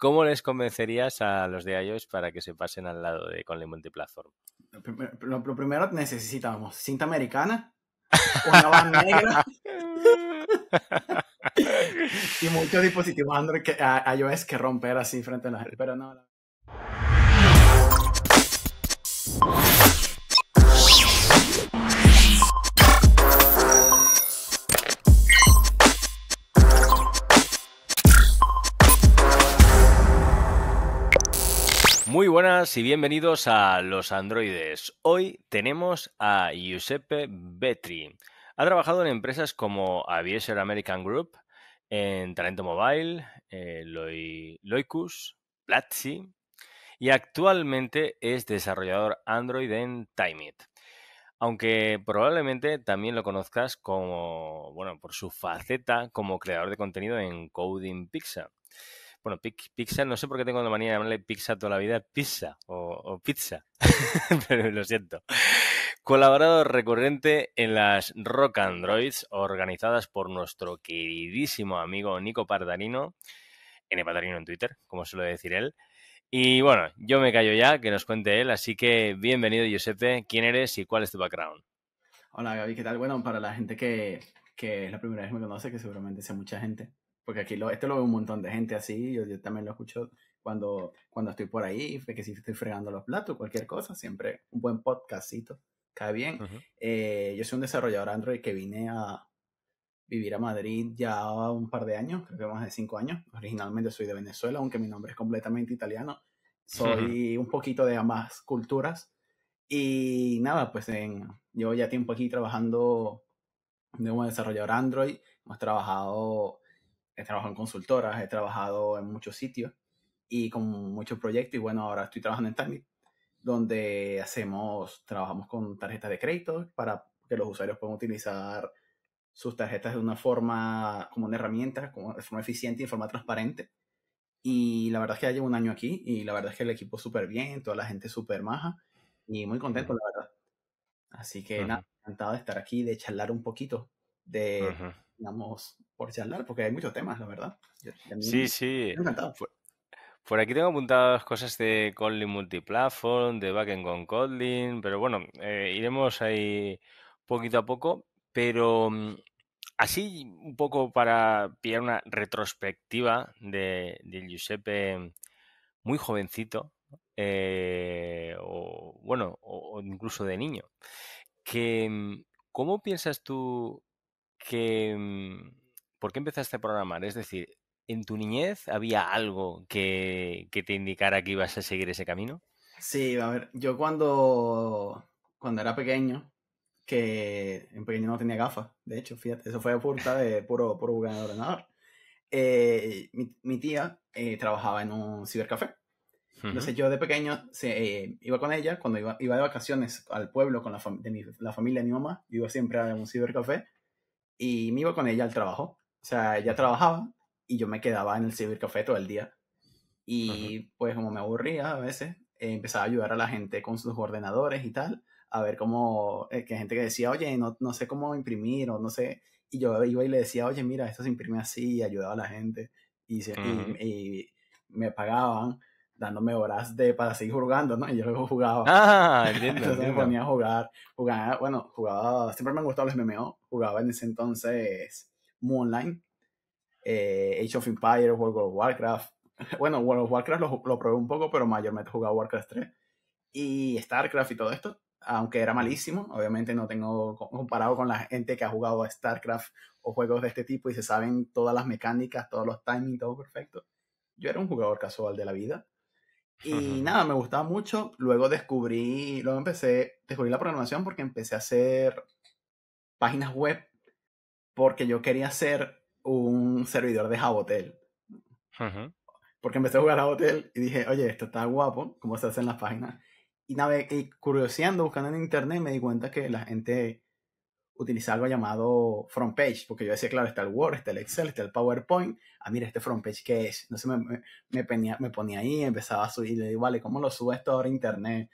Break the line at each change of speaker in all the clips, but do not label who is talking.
¿Cómo les convencerías a los de iOS para que se pasen al lado de con Multiplatform?
Lo, lo, primero necesitamos cinta americana, una banda negra y muchos dispositivos Android que, a, iOS que romper así frente a la gente. Pero no.
buenas y bienvenidos a Los Androides. Hoy tenemos a Giuseppe Betri. Ha trabajado en empresas como Aviation American Group, en Talento Mobile, eh, Loicus, Platzi y actualmente es desarrollador Android en Timeit. Aunque probablemente también lo conozcas como, bueno, por su faceta como creador de contenido en Coding Pizza. Bueno, pizza, no sé por qué tengo la manía de llamarle pizza toda la vida, pizza o, pizza, pero lo siento. Colaborador recurrente en las Rock Androids organizadas por nuestro queridísimo amigo Nico Pardarino, N Pardarino en Twitter, como suele decir él. Y bueno, yo me callo ya, que nos cuente él, así que bienvenido Giuseppe, ¿quién eres y cuál es tu background?
Hola Gaby, ¿qué tal? Bueno, para la gente que, que es la primera vez que me conoce, que seguramente sea mucha gente. Porque aquí lo, esto lo ve un montón de gente así, yo, también lo escucho cuando, cuando estoy por ahí, que si estoy fregando los platos, cualquier cosa, siempre un buen podcastito, cae bien. Eh, yo soy un desarrollador Android que vine a vivir a Madrid ya un par de años, creo que más de cinco años. Originalmente soy de Venezuela, aunque mi nombre es completamente italiano.
Soy
un poquito de ambas culturas. Y nada, pues en, llevo ya tiempo aquí trabajando de un desarrollador Android. Hemos trabajado he trabajado en consultoras, he trabajado en muchos sitios y con muchos proyectos. Y bueno, ahora estoy trabajando en Tami donde hacemos, trabajamos con tarjetas de crédito para que los usuarios puedan utilizar sus tarjetas de una forma, como una herramienta, como de forma eficiente y de forma transparente. Y la verdad es que ya llevo un año aquí y la verdad es que el equipo súper bien, toda la gente súper maja y muy contento, la verdad. Así que nada, encantado de estar aquí, de charlar un poquito, de, digamos, por charlar, porque hay muchos temas, la verdad.
sí, sí. Por, aquí tengo apuntadas cosas de Kotlin Multiplatform, de Backend con Kotlin, pero bueno, eh, iremos ahí poquito a poco, pero mm, así un poco para pillar una retrospectiva de, Giuseppe muy jovencito, eh, o bueno, o, o, incluso de niño. Que, mm, ¿Cómo piensas tú que mm, ¿por qué empezaste a programar? Es decir, ¿en tu niñez había algo que, que te indicara que ibas a seguir ese camino?
Sí, a ver, yo cuando, cuando era pequeño, que en pequeño no tenía gafas, de hecho, fíjate, eso fue a puerta de puro, puro de ordenador. Eh, mi, tía eh, trabajaba en un cibercafé. Entonces yo de pequeño se, iba con ella, cuando iba, iba, de vacaciones al pueblo con la, de mi, la familia de mi mamá, iba siempre a un cibercafé y me iba con ella al trabajo. O sea, ella trabajaba y yo me quedaba en el café todo el día. Y pues como me aburría a veces, eh, empezaba a ayudar a la gente con sus ordenadores y tal, a ver cómo, que eh, que gente que decía, oye, no, no sé cómo imprimir o no sé. Y yo iba y le decía, oye, mira, esto se imprime así y ayudaba a la gente. Y, y, me pagaban dándome horas de para seguir jugando, ¿no? Y yo luego jugaba. Ah, entiendo. entonces me ponía a jugar, jugaba, bueno, jugaba, siempre me han gustado los MMO, jugaba en ese entonces muy online. Eh, Age of Empires, World of Warcraft. Bueno, World of Warcraft lo, probé un poco, pero mayormente jugaba Warcraft 3. Y StarCraft y todo esto, aunque era malísimo, obviamente no tengo comparado con la gente que ha jugado a StarCraft o juegos de este tipo y se saben todas las mecánicas, todos los timings, todo perfecto. Yo era un jugador casual de la vida.
Y nada,
me gustaba mucho. Luego descubrí, luego empecé, descubrí la programación porque empecé a hacer páginas web porque yo quería ser un servidor de Jabotel. Porque empecé a jugar a hotel y dije, oye, esto está guapo, como se hace en las páginas. Y, y curioseando, buscando en internet, me di cuenta que la gente utilizaba algo llamado front page, porque yo decía, claro, está el Word, está el Excel, está el PowerPoint. Ah, mira, este front page, ¿qué es? No me, me, me, ponía, me ponía, ahí, empezaba a subir, y le digo, vale, ¿cómo lo subo esto ahora a internet?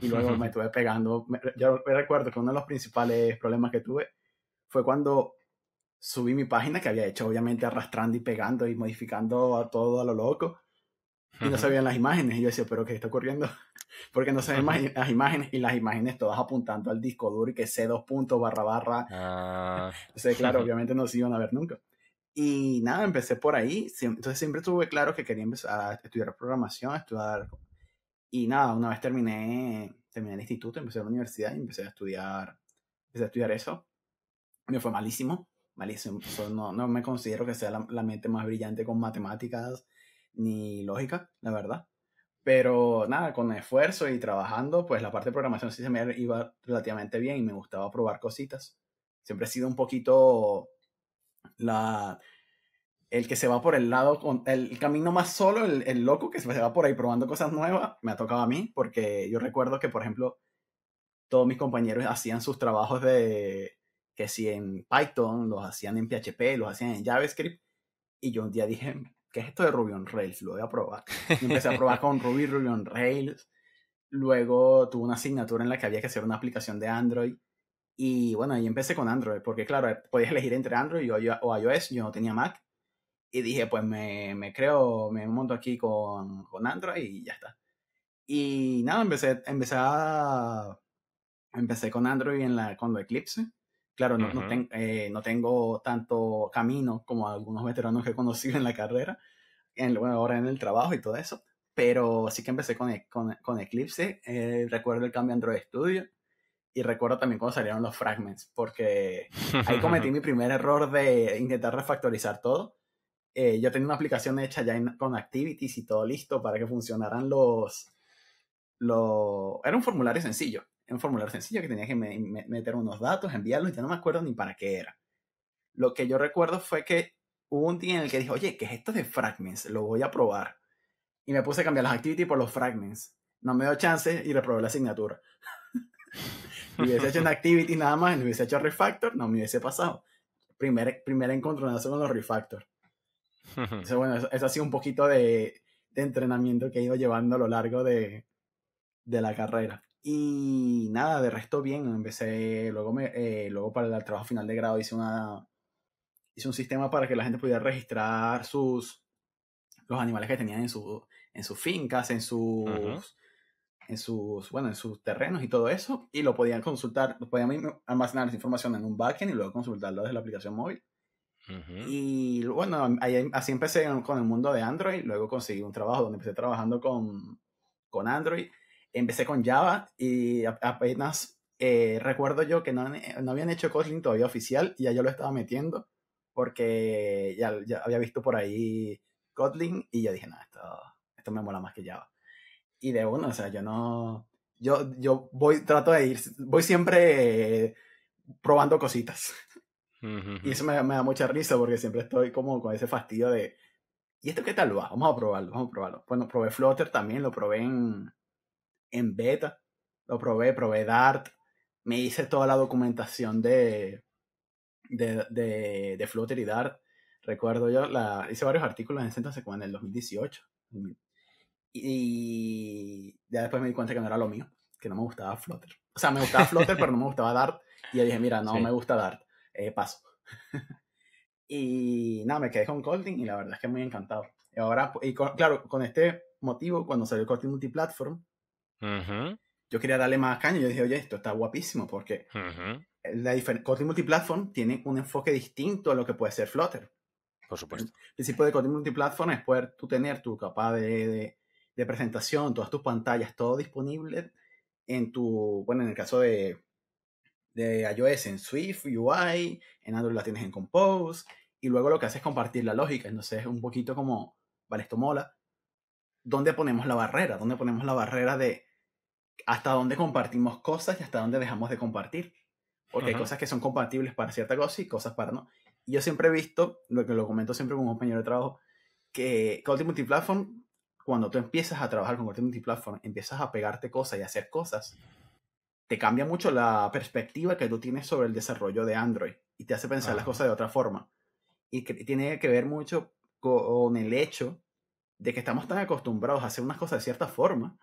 Y luego me estuve pegando. Yo recuerdo que uno de los principales problemas que tuve fue cuando subí mi página que había hecho obviamente arrastrando y pegando y modificando a todo a lo loco y no sabían las imágenes y yo decía pero qué está ocurriendo porque no se las imágenes y las imágenes todas apuntando al disco duro y que C2 punto barra barra ah. entonces claro obviamente no se iban a ver nunca y nada empecé por ahí entonces siempre tuve claro que quería empezar a estudiar programación a estudiar y nada una vez terminé terminé el instituto empecé a la universidad y empecé a estudiar empecé a estudiar eso me fue malísimo malísimo. no, no, me considero que sea la, mente más brillante con matemáticas ni lógica, la verdad. Pero nada, con esfuerzo y trabajando, pues la parte de programación sí se me iba relativamente bien y me gustaba probar cositas. Siempre he sido un poquito la, el que se va por el lado, el camino más solo, el, el loco que se va por ahí probando cosas nuevas, me ha tocado a mí, porque yo recuerdo que, por ejemplo, todos mis compañeros hacían sus trabajos de, que si en Python, los hacían en PHP, los hacían en JavaScript. Y yo un día dije, mm, ¿qué es esto de Ruby on Rails? Lo voy a probar. Y empecé a probar con Ruby, Ruby on Rails. Luego tuve una asignatura en la que había que hacer una aplicación de Android. Y bueno, ahí empecé con Android, porque claro, eh, podía elegir entre Android o iOS, yo no tenía Mac. Y dije, pues me, creo, me monto aquí con, Android y ya está. Y nada, empecé, empecé, empecé con Android en la, con Eclipse. Claro, no, no, eh, no, tengo tanto camino como algunos veteranos que he conocido en la carrera, en, bueno, ahora en el trabajo y todo eso, pero sí que empecé con, e, con, Eclipse, eh, recuerdo el cambio a Android Studio y recuerdo también cuando salieron los fragments, porque ahí cometí mi primer error de intentar refactorizar todo. Eh, yo tenía una aplicación hecha ya con activities y todo listo para que funcionaran los, los... Era un formulario sencillo, un formulario sencillo que tenía que meter unos datos, enviarlos, y ya no me acuerdo ni para qué era. Lo que yo recuerdo fue que hubo un día en el que dije, oye, ¿qué es esto de fragments? Lo voy a probar. Y me puse a cambiar las activities por los fragments. No me dio chance y reprobé la asignatura. y hubiese hecho una activity nada más, no hubiese hecho refactor, no me hubiese pasado. Primer, primer encontronazo con los refactor. eso bueno, eso, ha sido un poquito de, entrenamiento que he ido llevando a lo largo de la carrera. Y nada, de resto bien, empecé, luego, me, eh, luego para el trabajo final de grado hice, una, hice un sistema para que la gente pudiera registrar sus, los animales que tenían en, su, en sus fincas, en sus, en sus, bueno, en sus terrenos y todo eso, y lo podían consultar, podían almacenar esa información en un backend y luego consultarlo desde la aplicación móvil. Y bueno, así empecé con el mundo de Android, luego conseguí un trabajo donde empecé trabajando con, con Android empecé con Java y apenas eh, recuerdo yo que eh, no, habían hecho Kotlin todavía oficial y ya yo lo estaba metiendo porque ya, ya había visto por ahí Kotlin y yo dije, no, esto, me mola más que Java. Y de uno, o sea, yo no, yo, yo voy, trato de ir, voy siempre eh, probando cositas. Y eso me, me, da mucha risa porque siempre estoy como con ese fastidio de, ¿y esto qué tal va? Vamos a probarlo, vamos a probarlo. Bueno, probé Flutter también, lo probé en, en beta. Lo probé, probé Dart. Me hice toda la documentación de, de, de, Flutter y Dart. Recuerdo yo, hice varios artículos en ese entonces, como en el 2018. Y ya después me di cuenta que no era lo mío, que no me gustaba Flutter. O sea, me gustaba Flutter, pero no me gustaba Dart. Y yo dije, mira, no me gusta Dart, eh, paso. y nada, me quedé con Kotlin y la verdad es que muy encantado. Y ahora, y claro, con este motivo, cuando salió Kotlin Multiplatform,
yo
quería darle más caña y yo dije, oye, esto está guapísimo porque uh la Kotlin Multiplatform tiene un enfoque distinto a lo que puede ser Flutter. Por supuesto. El principio de Kotlin Multiplatform es poder tú tener tu capa de, presentación, todas tus pantallas, todo disponible en tu, bueno, en el caso de, de iOS, en Swift, UI, en Android la tienes en Compose, y luego lo que haces es compartir la lógica. Entonces es un poquito como, vale, esto mola. ¿Dónde ponemos la barrera? ¿Dónde ponemos la barrera de hasta dónde compartimos cosas y hasta dónde dejamos de compartir. Porque hay cosas que son compatibles para cierta cosa y cosas para no. yo siempre he visto, lo que lo comento siempre con un compañero de trabajo, que Multiplatform, cuando tú empiezas a trabajar con Content Multiplatform, empiezas a pegarte cosas y hacer cosas, te cambia mucho la perspectiva que tú tienes sobre el desarrollo de Android y te hace pensar las cosas de otra forma. Y que tiene que ver mucho con el hecho de que estamos tan acostumbrados a hacer unas cosas de cierta forma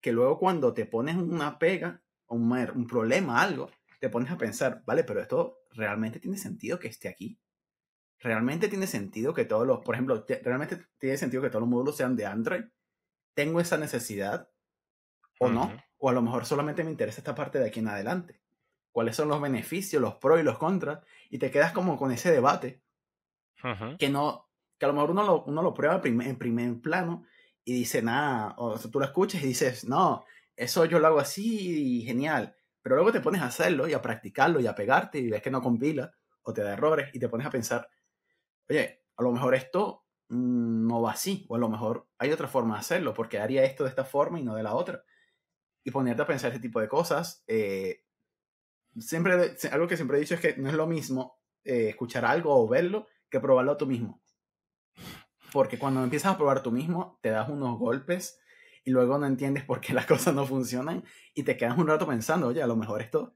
que luego cuando te pones una pega, un, un problema, algo, te pones a pensar, vale, pero esto realmente tiene sentido que esté aquí. Realmente tiene sentido que todos los, por ejemplo, realmente tiene sentido que todos los módulos sean de Android. Tengo esa necesidad o no, o a lo mejor solamente me interesa esta parte de aquí en adelante. ¿Cuáles son los beneficios, los pros y los contras? Y te quedas como con ese debate que no, que a lo mejor uno lo, uno lo prueba en primer plano y dice nada, o tú lo escuchas y dices, no, eso yo lo hago así y genial, pero luego te pones a hacerlo y a practicarlo y a pegarte y ves que no compila o te da errores y te pones a pensar, oye, a lo mejor esto mm, no va así, o a lo mejor hay otra forma de hacerlo, porque haría esto de esta forma y no de la otra. Y ponerte a pensar ese tipo de cosas. Eh, siempre, algo que siempre he dicho es que no es lo mismo eh, escuchar algo o verlo que probarlo tú mismo porque cuando empiezas a probar tú mismo, te das unos golpes y luego no entiendes por qué las cosas no funcionan y te quedas un rato pensando, oye, a lo mejor esto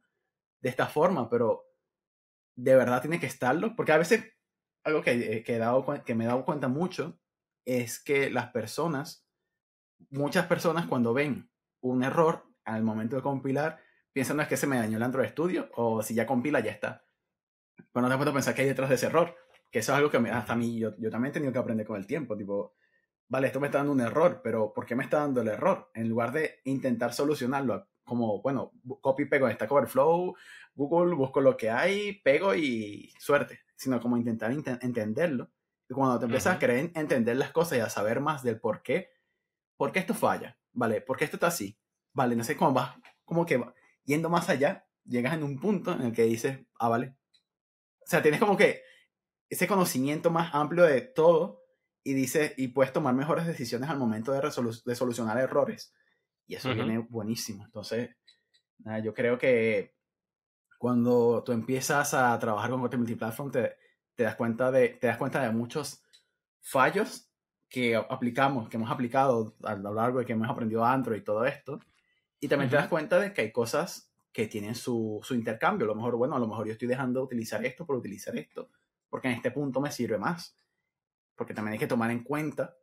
de esta forma, pero de verdad tiene que estarlo, porque a veces algo que, eh, he dado, que me he dado cuenta mucho es que las personas, muchas personas cuando ven un error al momento de compilar, piensan no es que se me dañó el antro de estudio o si ya compila ya está. Pero no te a pensar que hay detrás de ese error. Que eso es algo que hasta a mí yo, yo también he tenido que aprender con el tiempo. Tipo, vale, esto me está dando un error, pero ¿por qué me está dando el error? En lugar de intentar solucionarlo, como, bueno, copy pego en Stack Overflow, Google, busco lo que hay, pego y suerte, sino como intentar entenderlo. Y cuando te empiezas a querer entender las cosas y a saber más del por qué, ¿por qué esto falla? ¿Vale? ¿Por qué esto está así? ¿Vale? No sé cómo vas, como que va. yendo más allá, llegas en un punto en el que dices, ah, vale. O sea, tienes como que ese conocimiento más amplio de todo y dice, y puedes tomar mejores decisiones al momento de, de solucionar errores. Y eso viene buenísimo. Entonces, yo creo que cuando tú empiezas a trabajar con Content Multiplatform, te, das cuenta de, te das cuenta de muchos fallos que aplicamos, que hemos aplicado a lo largo de que hemos aprendido Android y todo esto. Y también te das cuenta de que hay cosas que tienen su, su intercambio. A lo mejor, bueno, a lo mejor yo estoy dejando utilizar esto por utilizar esto porque en este punto me sirve más, porque también hay que tomar en cuenta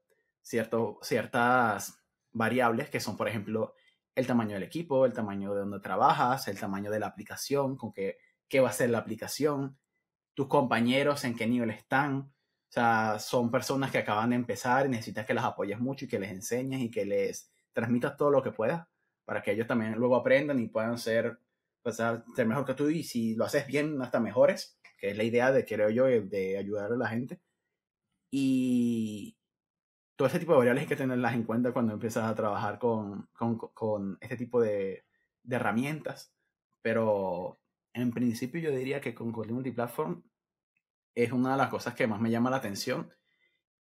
ciertas variables que son, por ejemplo, el tamaño del equipo, el tamaño de donde trabajas, el tamaño de la aplicación, con qué, qué va a ser la aplicación, tus compañeros, en qué nivel están. O sea, son personas que acaban de empezar y necesitas que las apoyes mucho y que les enseñes y que les transmitas todo lo que puedas para que ellos también luego aprendan y puedan ser, pues, ser mejor que tú y si lo haces bien, hasta mejores que es la idea de, creo yo, eh, de ayudar a la gente. Y todo ese tipo de variables hay que tenerlas en cuenta cuando empiezas a trabajar con, con, este tipo de, herramientas. Pero en principio yo diría que con Kotlin Multiplatform es una de las cosas que más me llama la atención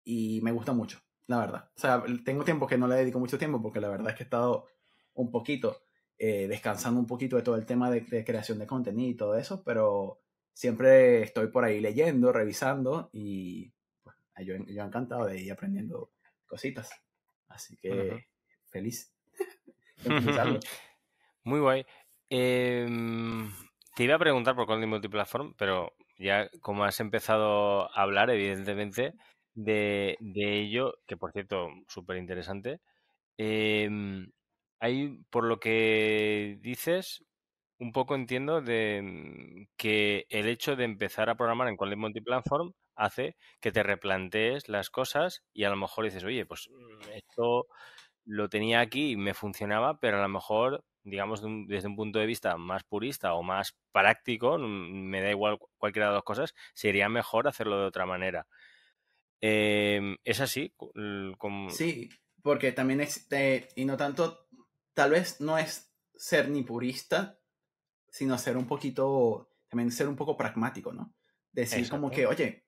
y me gusta mucho, la verdad. O sea, tengo tiempo que no le dedico mucho tiempo porque la verdad es que he estado un poquito eh, descansando un poquito de todo el tema de creación de contenido y todo eso, pero siempre estoy por ahí leyendo, revisando y pues, ah, yo, he encantado de ir aprendiendo cositas. Así que feliz.
Muy guay. Em, te iba a preguntar por Condi Multiplatform, pero ya como has empezado a hablar, evidentemente, de, ello, que por cierto, súper interesante, em, hay, por lo que dices, un poco entiendo de mm, que el hecho de empezar a programar en Kotlin Multiplatform hace que te replantees las cosas y a lo mejor dices, oye, pues mm, esto lo tenía aquí y me funcionaba, pero a lo mejor, digamos, desde un punto de vista más purista o más práctico, mm, me da igual cualquiera de las cosas, sería mejor hacerlo de otra manera. Em, ¿Es así? Como... Sí,
porque también es, y no tanto, tal vez no es ser ni purista, sino ser un poquito, también ser un poco pragmático, ¿no? Decir como que, oye,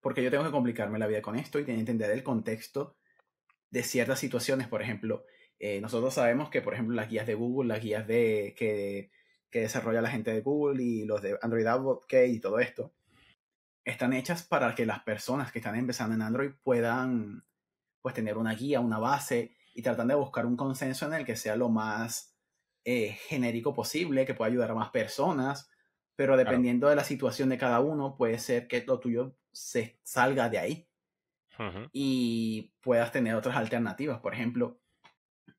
porque yo tengo que complicarme la vida con esto y entender el contexto de ciertas situaciones, por ejemplo, eh, nosotros sabemos que, por ejemplo, las guías de Google, las guías de, que, desarrolla la gente de Google y los de Android Advocate y todo esto, están hechas para que las personas que están empezando en Android puedan pues tener una guía, una base y tratan de buscar un consenso en el que sea lo más eh, genérico posible, que pueda ayudar a más personas, pero dependiendo de la situación de cada uno, puede ser que lo tuyo se salga de ahí y puedas tener otras alternativas. Por ejemplo,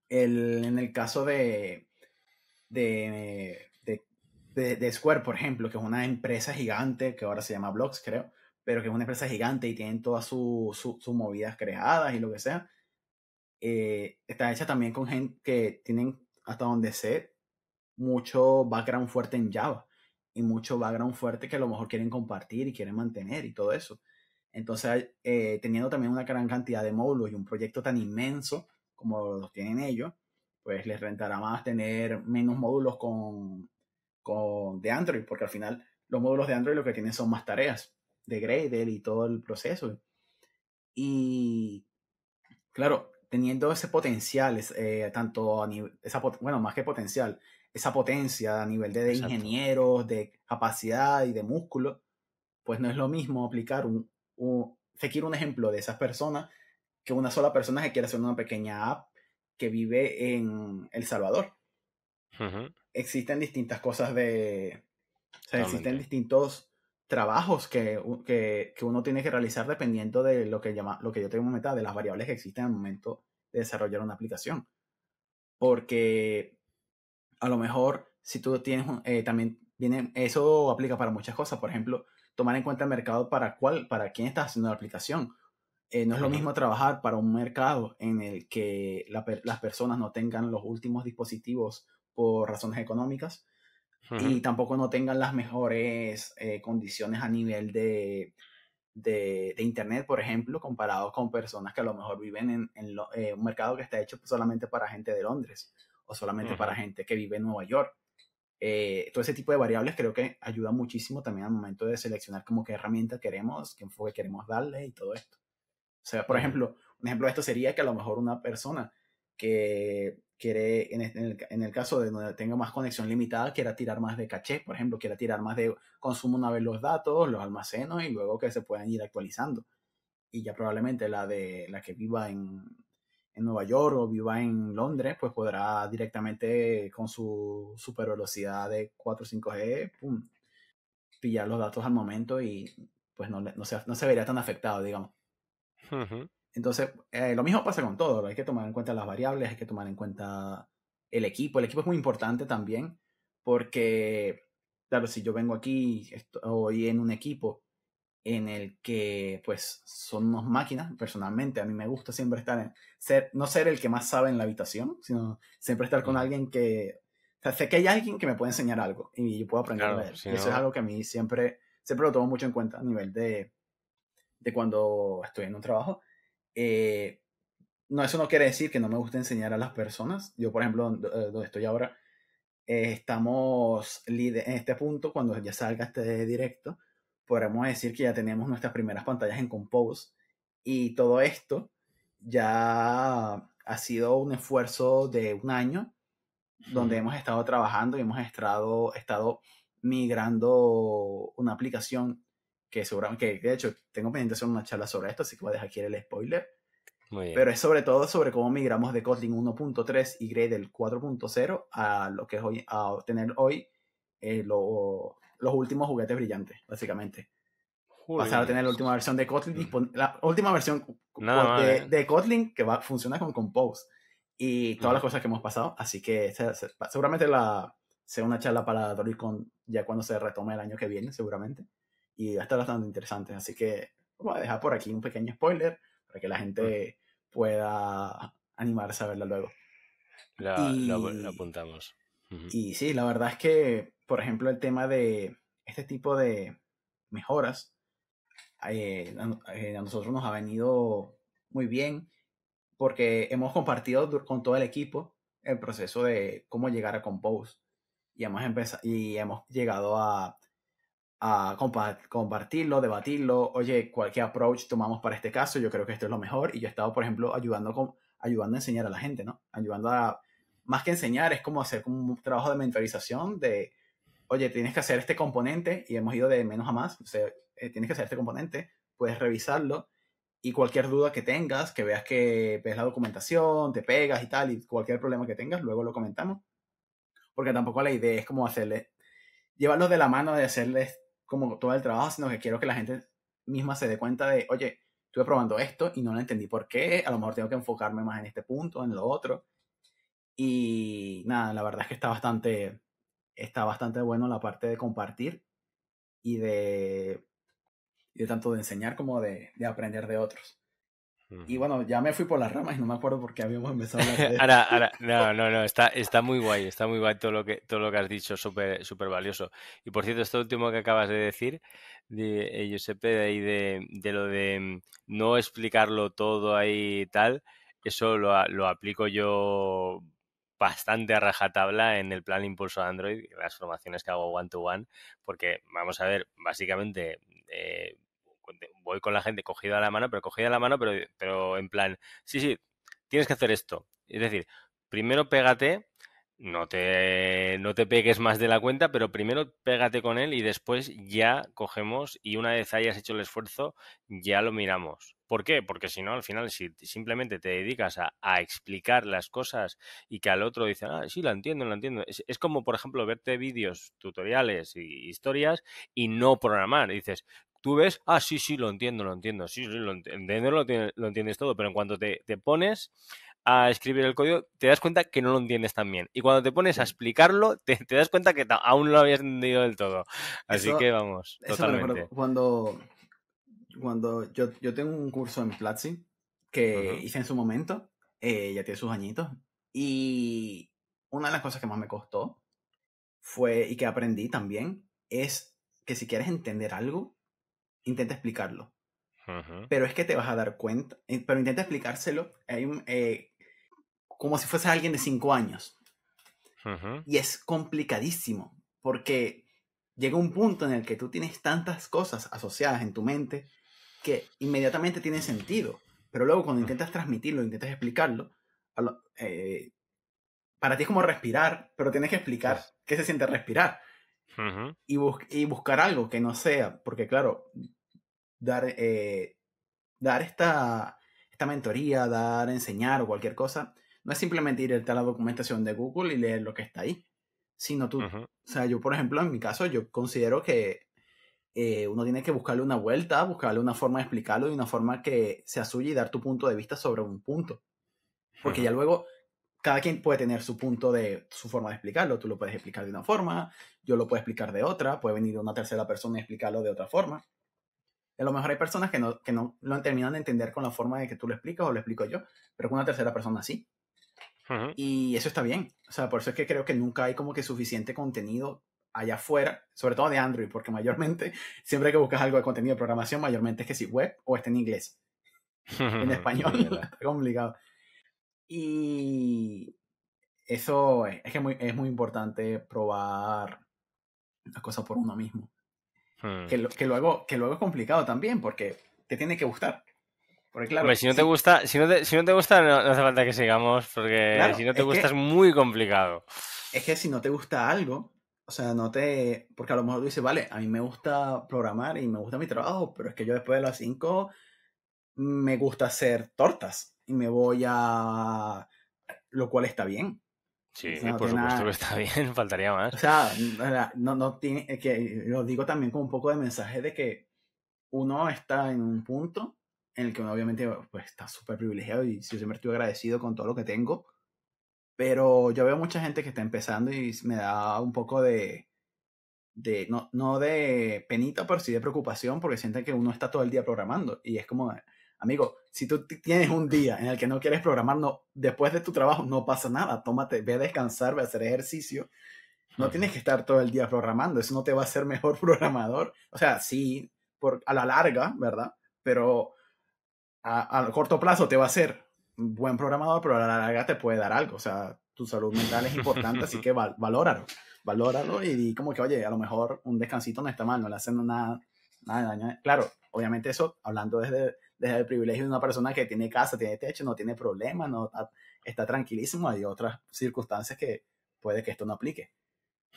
el, en el caso de, de, de, de, Square, por ejemplo, que es una empresa gigante, que ahora se llama Blocks, creo, pero que es una empresa gigante y tienen todas sus movidas creadas y lo que sea, eh, está hecha también con gente que tienen hasta donde sé, mucho background fuerte en Java y mucho background fuerte que a lo mejor quieren compartir y quieren mantener y todo eso. Entonces, eh, teniendo también una gran cantidad de módulos y un proyecto tan inmenso como los tienen ellos, pues les rentará más tener menos módulos con, con de Android, porque al final los módulos de Android lo que tienen son más tareas de Gradle y todo el proceso. Y claro, teniendo ese potencial, eh, tanto a bueno, más que potencial, esa potencia a nivel de, de ingenieros, de capacidad y de músculo, pues no es lo mismo aplicar un, Se quiere un ejemplo de esas personas que una sola persona que quiere hacer una pequeña app que vive en El Salvador. Existen distintas cosas de...
O sea, existen
distintos trabajos que, uno tiene que realizar dependiendo de lo que, llama, lo que yo tengo en mente de las variables que existen al momento de desarrollar una aplicación. Porque a lo mejor si tú tienes eh, también viene, eso aplica para muchas cosas. Por ejemplo, tomar en cuenta el mercado para cuál, para quién estás haciendo la aplicación. Eh, no es lo mismo trabajar para un mercado en el que las personas no tengan los últimos dispositivos por razones económicas y tampoco no tengan las mejores eh, condiciones a nivel de, de, internet, por ejemplo, comparado con personas que a lo mejor viven en, eh, un mercado que está hecho pues, solamente para gente de Londres o solamente para gente que vive en Nueva York. Eh, todo ese tipo de variables creo que ayuda muchísimo también al momento de seleccionar como qué herramienta queremos, qué enfoque queremos darle y todo esto. O sea, por ejemplo, un ejemplo de esto sería que a lo mejor una persona que quiere, en el, caso de donde tenga más conexión limitada, quiera tirar más de caché, por ejemplo, quiera tirar más de consumo una vez los datos, los almacenos y luego que se puedan ir actualizando. Y ya probablemente la de la que viva en, en Nueva York o viva en Londres, pues podrá directamente con su super velocidad de 4 o 5G, pum, pillar los datos al momento y pues no, no, se, no se vería tan afectado, digamos. Entonces, eh, lo mismo pasa con todo. Hay que tomar en cuenta las variables, hay que tomar en cuenta el equipo. El equipo es muy importante también porque, claro, si yo vengo aquí, hoy en un equipo en el que, pues, son máquinas. Personalmente, a mí me gusta siempre estar en, ser, no ser el que más sabe en la habitación, sino siempre estar con alguien que, o sea, sé que hay alguien que me puede enseñar algo y yo puedo aprender a leer. Eso es algo que a mí siempre, siempre lo tomo mucho en cuenta a nivel de, de cuando estoy en un trabajo eh, no, eso no quiere decir que no me guste enseñar a las personas. Yo, por ejemplo, eh, donde, estoy ahora, eh, estamos en este punto, cuando ya salga este directo, podremos decir que ya tenemos nuestras primeras pantallas en Compose. Y todo esto ya ha sido un esfuerzo de un año donde hemos estado trabajando y hemos estado, estado migrando una aplicación que seguramente, que de hecho tengo pendiente hacer una charla sobre esto, así que voy a dejar aquí el spoiler. Pero es sobre todo sobre cómo migramos de Kotlin 1.3 y Gradle 4.0 a lo que es hoy, a tener hoy eh, los últimos juguetes brillantes, básicamente. Pasar a tener la última versión de Kotlin, la última versión de, Kotlin que va, funciona con Compose y todas las cosas que hemos pasado. Así que seguramente la, sea una charla para dormir con ya cuando se retome el año que viene, seguramente y va a estar bastante interesante. Así que voy a dejar por aquí un pequeño spoiler para que la gente pueda animarse a verla luego. La,
apuntamos. Y
sí, la verdad es que, por ejemplo, el tema de este tipo de mejoras eh, eh, a nosotros nos ha venido muy bien porque hemos compartido con todo el equipo el proceso de cómo llegar a Compose y hemos, y hemos llegado a a compartirlo, debatirlo, oye, cualquier approach tomamos para este caso, yo creo que esto es lo mejor y yo he estado, por ejemplo, ayudando, con, ayudando a enseñar a la gente, ¿no? Ayudando a, más que enseñar, es como hacer un trabajo de mentalización de, oye, tienes que hacer este componente y hemos ido de menos a más, o sea, eh, tienes que hacer este componente, puedes revisarlo y cualquier duda que tengas, que veas que ves la documentación, te pegas y tal, y cualquier problema que tengas, luego lo comentamos. Porque tampoco la idea es como hacerle, llevarlos de la mano de hacerles como todo el trabajo, sino que quiero que la gente misma se dé cuenta de, oye, estuve probando esto y no lo entendí por qué, a lo mejor tengo que enfocarme más en este punto, en lo otro. Y nada, la verdad es que está bastante, está bastante bueno la parte de compartir y de, tanto de enseñar como de aprender de otros. Y bueno, ya me fui por las ramas y no me acuerdo por qué habíamos empezado a de... ahora,
no, no, no, está, está muy guay, está muy guay todo lo que, todo lo que has dicho, súper súper valioso. Y por cierto, esto último que acabas de decir, de, eh, Giuseppe, de, ahí de, lo de mm, no explicarlo todo ahí y tal, eso lo, lo aplico yo bastante a rajatabla en el plan impulso Android, las formaciones que hago one to one, porque vamos a ver, básicamente eh, voy con la gente cogida a la mano, pero cogida a la mano, pero, pero en plan, sí, sí, tienes que hacer esto. Es decir, primero pégate, no te, no te pegues más de la cuenta, pero primero pégate con él y después ya cogemos y una vez hayas hecho el esfuerzo, ya lo miramos. ¿Por qué? Porque si no, al final, si simplemente te dedicas a, explicar las cosas y que al otro dice, ah, sí, lo entiendo, lo entiendo. Es, como, por ejemplo, verte vídeos, tutoriales y historias y no programar. dices, tú ves, ah, sí, sí, lo entiendo, lo entiendo, sí, sí, lo entiendo, lo, entiendes todo, pero en cuanto te, pones a escribir el código, te das cuenta que no lo entiendes tan bien. Y cuando te pones a explicarlo, te, das cuenta que aún no lo habías entendido del todo. Así que vamos, totalmente.
cuando cuando yo, yo tengo un curso en Platzi que hice en su momento, eh, ya tiene sus añitos, y una de las cosas que más me costó fue, y que aprendí también, es que si quieres entender algo, intenta explicarlo. Pero es que te vas a dar cuenta, eh, pero intenta explicárselo eh, como si fuese alguien de cinco años. Y es complicadísimo, porque llega un punto en el que tú tienes tantas cosas asociadas en tu mente que inmediatamente tiene sentido, pero luego cuando intentas transmitirlo, intentas explicarlo, eh, para ti es como respirar, pero tienes que explicar pues qué se siente respirar y, buscar algo que no sea, porque claro, dar, eh, dar esta, esta mentoría, dar, enseñar o cualquier cosa, no es simplemente irte a la documentación de Google y leer lo que está ahí, sino tú, o sea, yo por ejemplo, en mi caso, yo considero que eh, uno tiene que buscarle una vuelta, buscarle una forma de explicarlo y una forma que sea suya y dar tu punto de vista sobre un punto. Porque ya luego cada quien puede tener su punto de su forma de explicarlo. Tú lo puedes explicar de una forma, yo lo puedo explicar de otra, puede venir una tercera persona y explicarlo de otra forma. A lo mejor hay personas que no, que no lo terminan de entender con la forma de que tú lo explicas o lo explico yo, pero con una tercera persona sí. Y eso está bien. O sea, por eso es que creo que nunca hay como que suficiente contenido allá afuera, sobre todo de Android, porque mayormente, siempre que buscas algo de contenido de programación, mayormente es que si web o está en inglés.
en español,
está complicado. Y eso es, que muy, es muy importante probar las cosas por uno mismo. Hmm. Que, luego, que luego es complicado también, porque te tiene que gustar. Porque claro, si no te
gusta, si no gusta, no, hace falta que sigamos, porque si no te gusta es muy complicado.
Es que si no te gusta algo, o sea, no te. Porque a lo mejor tú dices, vale, a mí me gusta programar y me gusta mi trabajo, pero es que yo después de las 5 me gusta hacer tortas y me voy a... Lo cual está bien. Sí, por supuesto que está
bien, faltaría más. O sea,
no, no tiene, que lo digo también con un poco de mensaje de que uno está en un punto en el que uno obviamente pues, está súper privilegiado y yo siempre estoy agradecido con todo lo que tengo, pero yo veo mucha gente que está empezando y me da un poco de, de no, no de penita, pero sí de preocupación porque sienten que uno está todo el día programando y es como, Amigo, si tú tienes un día en el que no quieres programar, no, después de tu trabajo no pasa nada. Tómate, ve a descansar, ve a hacer ejercicio. No tienes que estar todo el día programando. Eso no te va a hacer mejor programador. O sea, sí, por, a la larga, ¿verdad? Pero a, corto plazo te va a hacer buen programador, pero a la larga te puede dar algo. O sea, tu salud mental es importante, así que valóralo. Valóralo y como que, oye, a lo mejor un descansito no está mal, no le hacen nada, nada de daño. Claro, obviamente eso hablando desde Deja el privilegio de una persona que tiene casa, tiene techo, no tiene problemas, no ah, está, tranquilísimo, hay otras circunstancias que puede que esto no aplique.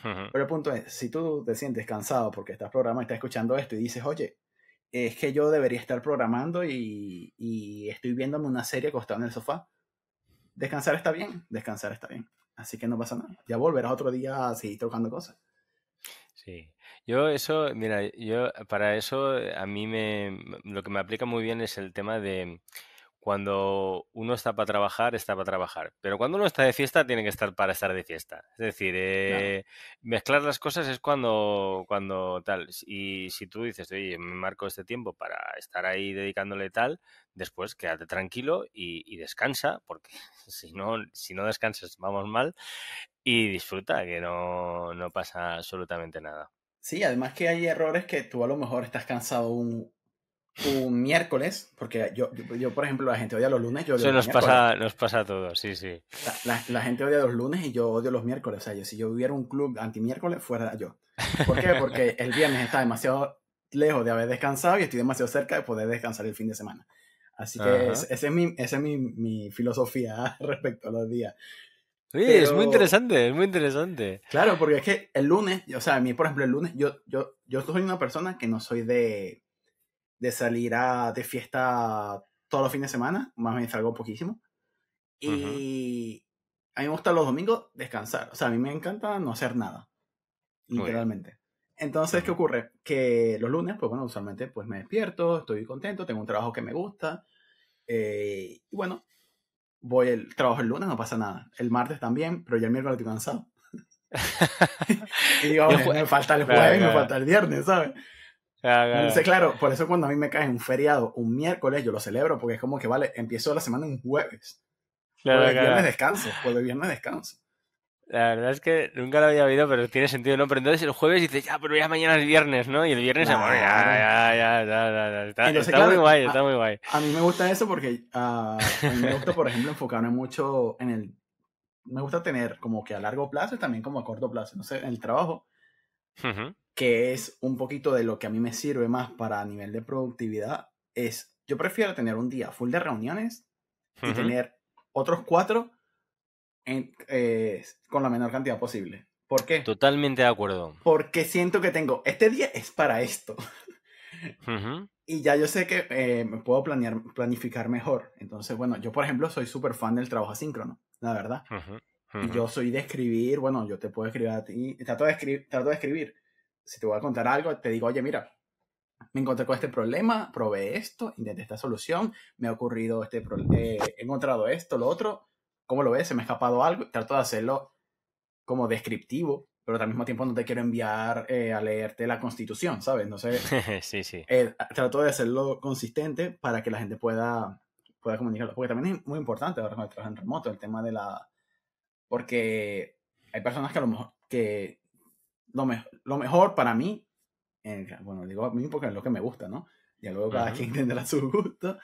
Pero el punto es, si tú te sientes cansado porque estás programando, estás escuchando esto y dices, oye, es que yo debería estar programando y, estoy viéndome una serie acostado en el sofá. Descansar está bien, descansar está bien. Así que no pasa nada. Ya volverás otro día a seguir tocando cosas.
Sí. Yo eso, mira, yo para eso eh, a mí me, lo que me aplica muy bien es el tema de cuando uno está para trabajar, está para trabajar. Pero cuando uno está de fiesta, tiene que estar para estar de fiesta. Es decir, eh, mezclar las cosas es cuando, cuando tal. Y si tú dices, oye, me marco este tiempo para estar ahí dedicándole tal, después quédate tranquilo y, descansa, porque si no, si no descansas, vamos mal. Y disfruta, que no pasa absolutamente nada.
Sí, además que hay errores que tú a lo mejor estás cansado un, un miércoles, porque yo, yo, por ejemplo, la gente odia los lunes, yo odio Eso los nos pasa,
nos pasa a todos, sí, sí.
La, la, gente odia los lunes y yo odio los miércoles. O sea, si yo hubiera un club anti-miércoles, fuera yo. ¿Por qué? Porque el viernes está demasiado lejos de haber descansado y estoy demasiado cerca de poder descansar el fin de semana. Así que esa es, mi, ese es mi, mi filosofía respecto a los días. Sí, es muy
interesante, es muy interesante.
Claro, porque es que el lunes, o sea, a mí, por ejemplo, el lunes, yo, yo, yo soy una persona que no soy de, de salir a, de fiesta todos los fines de semana, más bien salgo poquísimo. Y a mí me gusta los domingos descansar, o sea, a mí me encanta no hacer nada, literalmente. Entonces, ¿qué ocurre? Que los lunes, pues bueno, usualmente pues me despierto, estoy contento, tengo un trabajo que me gusta. Eh, y bueno, voy el trabajo el lunes, no pasa nada. El martes también, pero ya el miércoles estoy cansado. y digo, me falta el jueves, me falta el viernes, ¿sabes? Claro, Entonces, claro, por eso cuando a mí me cae un feriado un miércoles, yo lo celebro, porque es como que, vale, empiezo la semana un jueves. Claro, el viernes descanso, por el viernes descanso.
La verdad es que nunca lo había oído, pero tiene sentido, ¿no? Pero entonces el jueves dices, ya, pero ya mañana es viernes, ¿no? Y el viernes se muere, ya, ya, ya, ya, Está, está muy guay, está muy guay.
A mí me gusta eso porque ah, a mí me gusta, por ejemplo, enfocarme mucho en el... Me gusta tener como que a largo plazo y también como a corto plazo, no sé, en el trabajo, que es un poquito de lo que a mí me sirve más para a nivel de productividad, es, yo prefiero tener un día full de reuniones y tener otros cuatro eh, con la menor cantidad posible.
¿Por qué? Totalmente de acuerdo.
Porque siento que tengo, este día es para esto. Y ya yo sé que eh, me puedo planear, planificar mejor. Entonces, bueno, yo por ejemplo soy súper fan del trabajo asíncrono, la verdad. yo soy de escribir, bueno, yo te puedo escribir a ti, trato de, escribir, de escribir. Si te voy a contar algo, te digo, oye, mira, me encontré con este problema, probé esto, intenté esta solución, me ha ocurrido este eh, he encontrado esto, lo otro, ¿cómo lo ves? Se me ha escapado algo. Trato de hacerlo como descriptivo, pero al mismo tiempo no te quiero enviar eh, a leerte la constitución, ¿sabes? No sé. sí, sí. Eh, trato de hacerlo consistente para que la gente pueda, pueda comunicarlo. Porque también es muy importante ahora con el trabajo en remoto, el tema de la... Porque hay personas que a lo mejor... Que lo, me lo mejor para mí, eh, bueno, digo a mí porque es lo que me gusta, ¿no? Ya luego cada quien tendrá su gusto,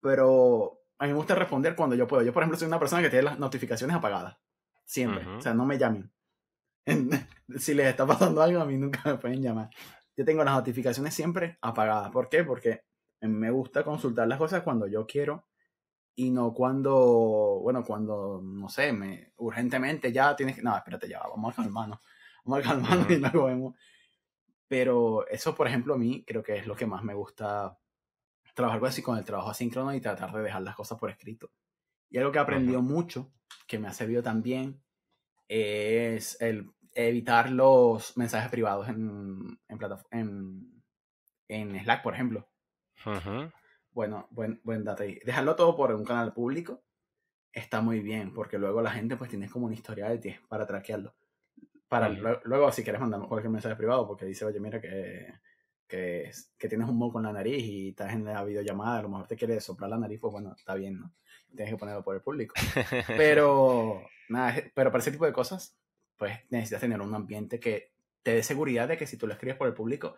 pero a mí me gusta responder cuando yo puedo. Yo, por ejemplo, soy una persona que tiene las notificaciones apagadas. Siempre. O sea, no me llamen. si les está pasando algo, a mí nunca me pueden llamar. Yo tengo las notificaciones siempre apagadas. ¿Por qué? Porque me gusta consultar las cosas cuando yo quiero y no cuando, bueno, cuando, no sé, me, urgentemente ya tienes que, no, espérate, ya, vamos a calmarnos, vamos a calmarnos y luego vemos. Pero eso, por ejemplo, a mí creo que es lo que más me gusta trabajar así, con el trabajo asíncrono y tratar de dejar las cosas por escrito. Y algo que aprendió mucho, que me ha servido también, es el evitar los mensajes privados en, en, en, Slack, por ejemplo. Bueno, buen, buen dato ahí. Dejarlo todo por un canal público está muy bien, porque luego la gente pues tiene como una historia de ti para traquearlo. Para, luego, si quieres mandar cualquier mensaje privado, porque dice, oye, mira que que, tienes un moco en la nariz y estás en la videollamada, a lo mejor te quiere soplar la nariz, pues bueno, está bien, ¿no? Tienes que ponerlo por el público. Pero, nada, pero para ese tipo de cosas, pues necesitas tener un ambiente que te dé seguridad de que si tú lo escribes por el público, o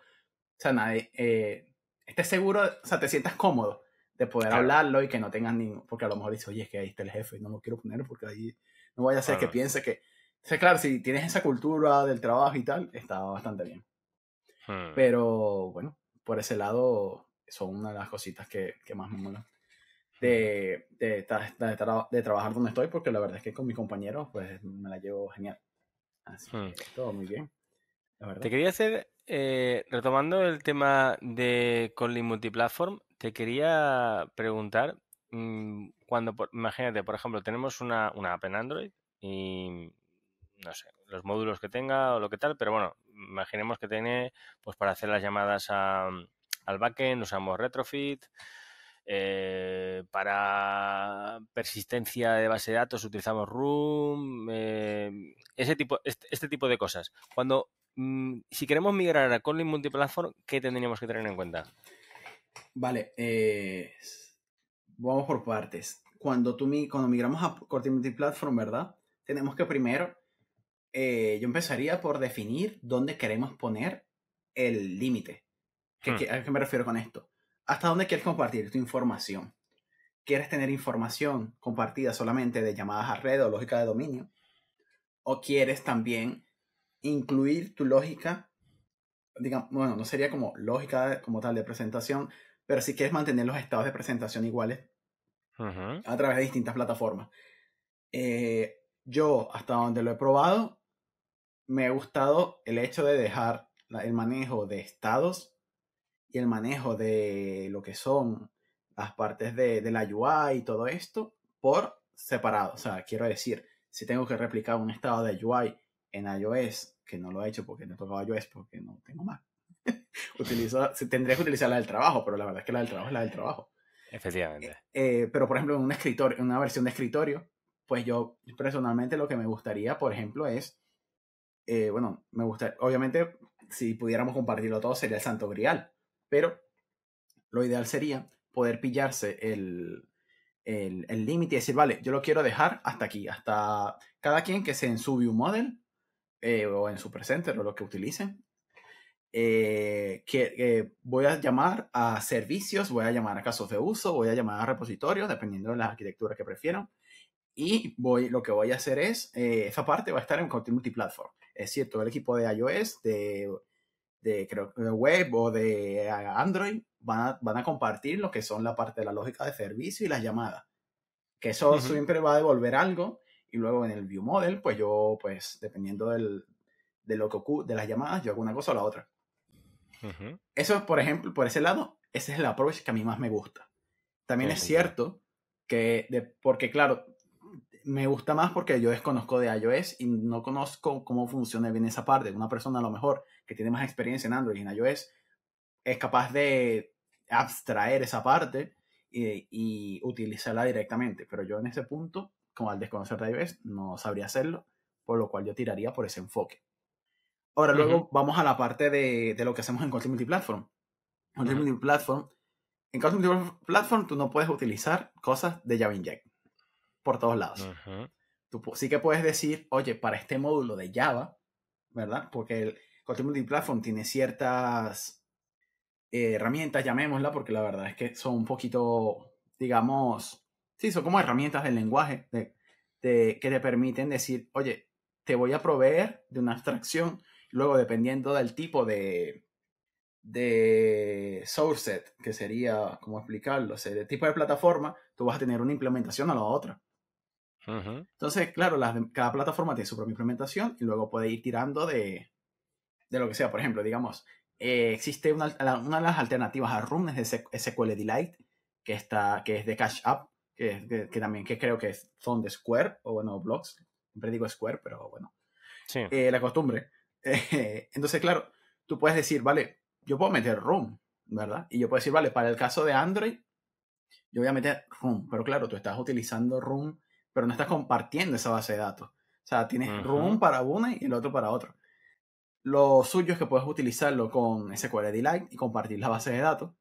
sea, nadie, eh, estés seguro, o sea, te sientas cómodo de poder hablarlo y que no tengas ningún, porque a lo mejor dices, oye, es que ahí está el jefe, y no lo quiero poner porque ahí no vaya a ser que piense que, o sea, claro, si tienes esa cultura del trabajo y tal, está bastante bien. Hmm. Pero bueno, por ese lado son una de las cositas que, que más me mola hmm. de, de, de, trabajar donde estoy, porque la verdad es que con mis compañeros pues me la llevo genial. Así hmm. que todo muy bien. te quería
hacer, eh, retomando el tema de Conly Multiplatform, te quería preguntar, mm, cuando, imagínate, por ejemplo, tenemos una, una app en Android y no sé, los módulos que tenga o lo que tal, pero bueno, imaginemos que tiene, pues para hacer las llamadas a, al backend usamos Retrofit, eh, para persistencia de base de datos utilizamos Room, eh, ese tipo, este, este, tipo de cosas. Cuando, mm, si queremos migrar a Kotlin Multiplatform, ¿qué tendríamos que tener en cuenta?
Vale, eh, vamos por partes. Cuando, tú, cuando migramos a Kotlin Multiplatform, ¿verdad? Tenemos que primero eh, yo empezaría por definir dónde queremos poner el límite. Hmm. ¿A qué me refiero con esto? ¿Hasta dónde quieres compartir tu información? ¿Quieres tener información compartida solamente de llamadas a red o lógica de dominio? ¿O quieres también incluir tu lógica? Digamos, bueno, no sería como lógica como tal de presentación, pero si quieres mantener los estados de presentación iguales a través de distintas plataformas. Eh, yo, hasta donde lo he probado, me ha gustado el hecho de dejar el manejo de estados y el manejo de lo que son las partes de, la UI y todo esto por separado. O sea, quiero decir, si tengo que replicar un estado de UI en iOS, que no lo he hecho porque no he tocado iOS porque no tengo más. tendría que utilizar la del trabajo, pero la verdad es que la del trabajo es la del trabajo. Efectivamente. Eh, eh, pero por ejemplo, un escritorio, en una versión de escritorio, pues yo personalmente lo que me gustaría, por ejemplo, es, eh, bueno, me gustaría. obviamente, si pudiéramos compartirlo todo sería el Santo Grial, pero lo ideal sería poder pillarse el límite el, y decir, vale, yo lo quiero dejar hasta aquí, hasta cada quien que se en su view model eh, o en su presenter o lo que utilicen, eh, que voy a llamar a servicios, voy a llamar a casos de uso, voy a llamar a repositorios, dependiendo de la arquitectura que prefieran. Y voy, lo que voy a hacer es, eh, esa parte va a estar en Continuity multiplatform. Es cierto el equipo de iOS, de, web o de Android van a, compartir lo que son la parte de la lógica de servicio y las llamadas. Que eso siempre va a devolver algo. Y luego en el view model, pues yo, pues dependiendo de lo que de las llamadas, yo hago una cosa o la otra. Eso, por ejemplo, por ese lado, ese es el approach que a mí más me gusta. También es cierto que, porque claro, me gusta más porque yo desconozco de iOS y no conozco cómo funciona bien esa parte. Una persona a lo mejor que tiene más experiencia en Android y en iOS es capaz de abstraer esa parte eh, y, utilizarla directamente. Pero yo en ese punto, como al desconocer de iOS, no sabría hacerlo, por lo cual yo tiraría por ese enfoque.
Ahora, luego vamos a la
parte de, lo que hacemos en Content Multiplatform. En Content Multiplatform tú no puedes utilizar cosas de Java Inject por todos lados. Tú sí que puedes decir, oye, para este módulo de Java, ¿verdad? Porque el Kotlin Multiplatform tiene ciertas eh, herramientas, llamémosla, porque la verdad es que son un poquito, digamos, sí, son como herramientas del lenguaje que te permiten decir, oye, te voy a proveer de una abstracción. Luego, dependiendo del tipo de, de source set, que sería, ¿cómo explicarlo? O el tipo de plataforma, tú vas a tener una implementación a la otra. Entonces, claro, cada plataforma tiene su propia implementación y luego puede ir tirando de, lo que sea. Por ejemplo, digamos, eh, existe una, una, de las alternativas a Room es de SQL Delight, que, está, que es de Cash App, que, que, también que creo que son de Square, o bueno, Blocks. Siempre digo Square, pero bueno. Eh, la costumbre. Eh, entonces, claro, tú puedes decir, vale, yo puedo meter Room, ¿verdad? Y yo puedo decir, vale, para el caso de Android, yo voy a meter Room. Pero claro, tú estás utilizando Room pero no estás compartiendo esa base de datos. O sea, tienes room para una y el otro para otro. Lo suyo es que puedes utilizarlo con SQL Delight y compartir la base de datos.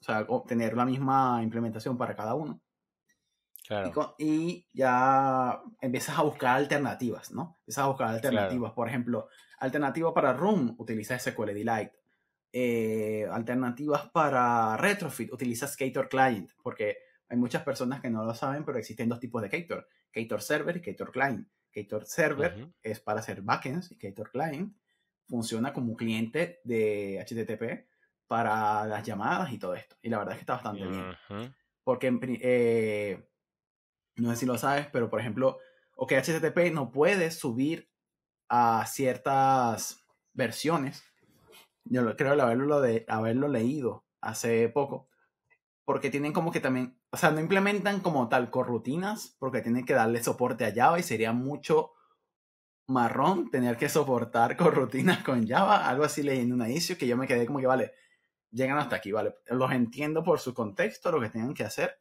O sea, tener la misma implementación para cada uno. Claro. Y, ya empiezas a buscar alternativas, ¿no? Empiezas a buscar alternativas. Por ejemplo, alternativa para Room, utilizas SQL Delight. Eh, alternativas para retrofit, utilizas Skater Client, porque hay muchas personas que no lo saben, pero existen dos tipos de Skater. Ktor Server y Ktor Client. Ktor Server es para hacer backends y Ktor Client funciona como un cliente de HTTP para las llamadas y todo esto. Y la verdad es que está bastante bien. Porque, eh, no sé si lo sabes, pero por ejemplo, que HTTP no puede subir a ciertas versiones. Yo creo de, haberlo leído hace poco, porque tienen como que también, o sea, no implementan como tal corrutinas, porque tienen que darle soporte a Java y sería mucho marrón tener que soportar corrutinas con Java, algo así leyendo una issue que yo me quedé como que, vale, llegan hasta aquí, vale, los entiendo por su contexto, lo que tengan que hacer.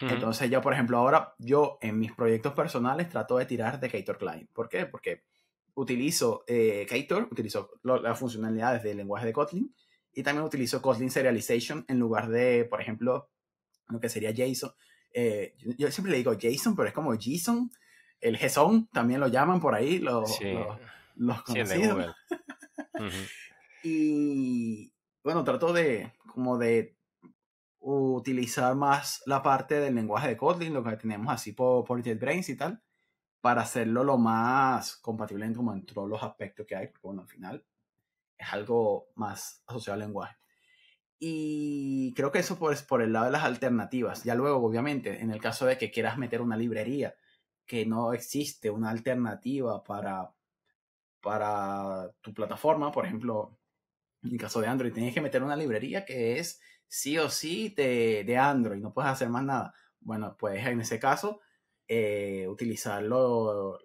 Entonces yo, por ejemplo, ahora yo en mis proyectos personales trato de tirar de Cator Client. ¿Por qué? Porque utilizo eh, utilizo las funcionalidades del lenguaje de Kotlin, y también utilizo Kotlin Serialization en lugar de, por ejemplo, lo que sería JSON. Eh, yo, siempre le digo JSON, pero es como JSON. El JSON también lo llaman por ahí, los, sí. conocidos. y bueno, trato de como de utilizar más la parte del lenguaje de Kotlin, lo que tenemos así por, por JetBrains y tal, para hacerlo lo más compatible en, en todos los aspectos que hay, porque bueno, al final es algo más asociado al lenguaje. Y creo que eso por, por el lado de las alternativas. Ya luego, obviamente, en el caso de que quieras meter una librería, que no existe una alternativa para, para tu plataforma, por ejemplo, en el caso de Android, tienes que meter una librería que es sí o sí de, de Android, no puedes hacer más nada. Bueno, pues en ese caso, utilizarlo eh, utilizar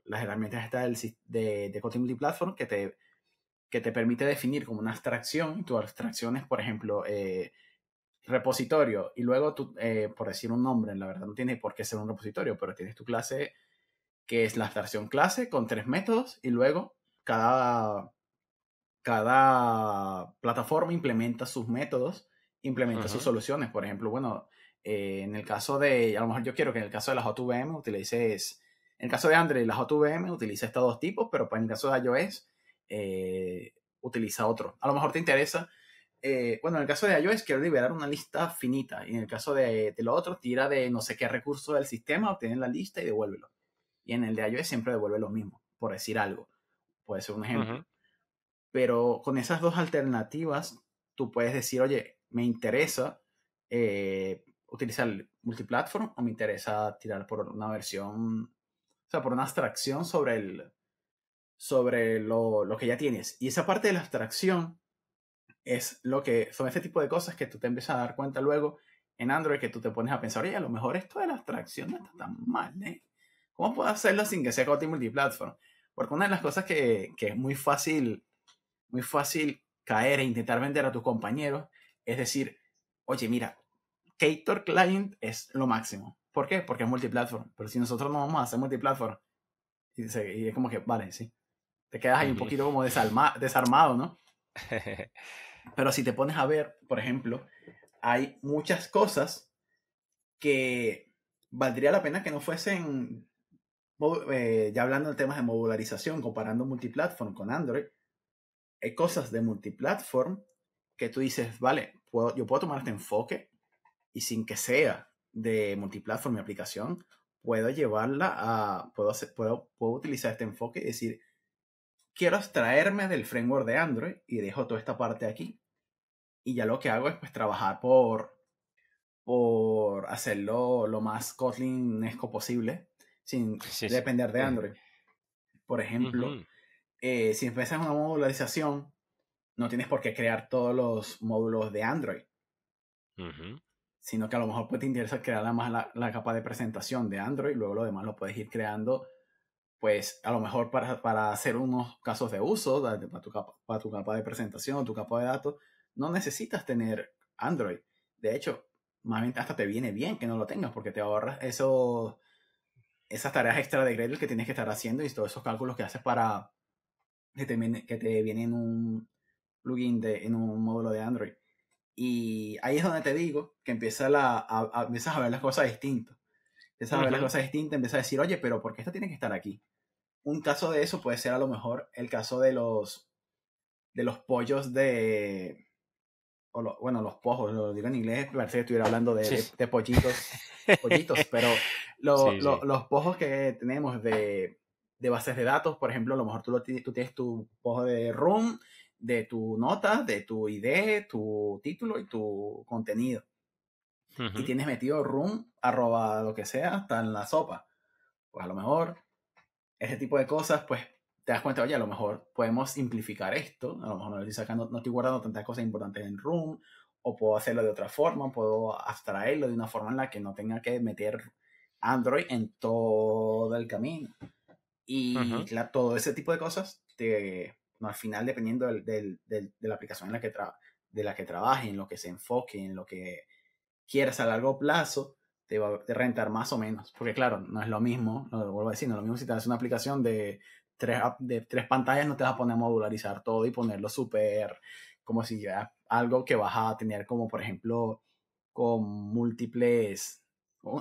las herramientas de, de, de Kotlin Multiplatform que te que te permite definir como una abstracción, y tu abstracción es, por ejemplo, eh, repositorio, y luego tú, eh, por decir un nombre, la verdad no tiene por qué ser un repositorio, pero tienes tu clase que es la abstracción clase con tres métodos, y luego cada, cada plataforma implementa sus métodos, implementa sus soluciones. Por ejemplo, bueno, eh, en el caso de, a lo mejor yo quiero que en el caso de la JVM utilices, en el caso de Android, la JVM utiliza estos dos tipos, pero pues en el caso de iOS eh, utiliza otro. A lo mejor te interesa. Eh, bueno, en el caso de iOS quiero liberar una lista finita. Y en el caso de, lo otro, tira de no sé qué recurso del sistema, obtiene la lista y devuélvelo. Y en el de iOS siempre devuelve lo mismo, por decir algo. Puede ser un ejemplo. Pero con esas dos alternativas, tú puedes decir, oye, me interesa eh, utilizar multiplatform o me interesa tirar por una versión, o sea, por una abstracción sobre el, sobre lo, lo, que ya tienes. Y esa parte de la abstracción es lo que son ese tipo de cosas que tú te empiezas a dar cuenta luego en Android que tú te pones a pensar, oye, a lo mejor esto de la abstracción no está tan mal, ¿eh? ¿Cómo puedo hacerlo sin que sea Kotlin multiplatform? Porque una de las cosas que, que, es muy fácil, muy fácil caer e intentar vender a tus compañeros es decir, oye, mira, Kator Client es lo máximo. ¿Por qué? Porque es multiplatform. Pero si nosotros no vamos a hacer multiplatform, y es como que, vale, sí, te quedas ahí un poquito como desarmado, ¿no? Pero si te pones a ver, por ejemplo, hay muchas cosas que valdría la pena que no fuesen, eh, ya hablando de temas de modularización, comparando multiplatform con Android, hay cosas de multiplatform que tú dices, vale, yo puedo tomar este enfoque y sin que sea de multiplatform mi aplicación, puedo llevarla a, puedo, puedo, puedo utilizar este enfoque y decir, quiero extraerme del framework de Android y dejo toda esta parte aquí. Y ya lo que hago es pues trabajar por, por hacerlo lo más Kotlin-esco posible sin depender de Android. Por ejemplo, eh, si empiezas una modularización, no tienes por qué crear todos los módulos de Android. Sino que a lo mejor pues, te interesa crear la, la, la capa de presentación de Android, luego lo demás lo puedes ir creando pues a lo mejor para, hacer unos casos de uso, para tu, capa, de presentación, tu capa de datos, no necesitas tener Android. De hecho, más bien hasta te viene bien que no lo tengas porque te ahorras esos, esas tareas extra de Gradle que tienes que estar haciendo y todos esos cálculos que haces para que te, que te viene en un plugin, de, en un módulo de Android. Y ahí es donde te digo que empieza la, a, empiezas a ver las cosas distintas.
Empiezas a ver las cosas
distintas, empiezas a decir, oye, pero ¿por qué esto tiene que estar aquí? Un caso de eso puede ser a lo mejor el caso de los, de los pollos de... bueno, los pojos, lo digo en inglés, parece que estuviera hablando de, pollitos, pollitos, pero los pojos que tenemos de, bases de datos, por ejemplo, a lo mejor tú, tú tienes tu pojo de room, de tu nota, de tu ID, tu título y tu contenido y tienes metido room, arroba lo que sea, hasta en la sopa. Pues a lo mejor ese tipo de cosas, pues te das cuenta, oye, a lo mejor podemos simplificar esto, a lo mejor no estoy sacando, no estoy guardando tantas cosas importantes en room, o puedo hacerlo de otra forma, puedo abstraerlo de una forma en la que no tenga que meter Android en todo el camino. Y todo ese tipo de cosas, te, al final, dependiendo de la aplicación en la que de la que trabaje, en lo que se enfoque, en lo que quieres a largo plazo, te va a rentar más o menos. Porque claro, no es lo mismo, lo vuelvo a decir, no es lo mismo si te haces una aplicación de tres, de tres pantallas, no te vas a poner a modularizar todo y ponerlo súper como si ya algo que vas a tener como por ejemplo con múltiples,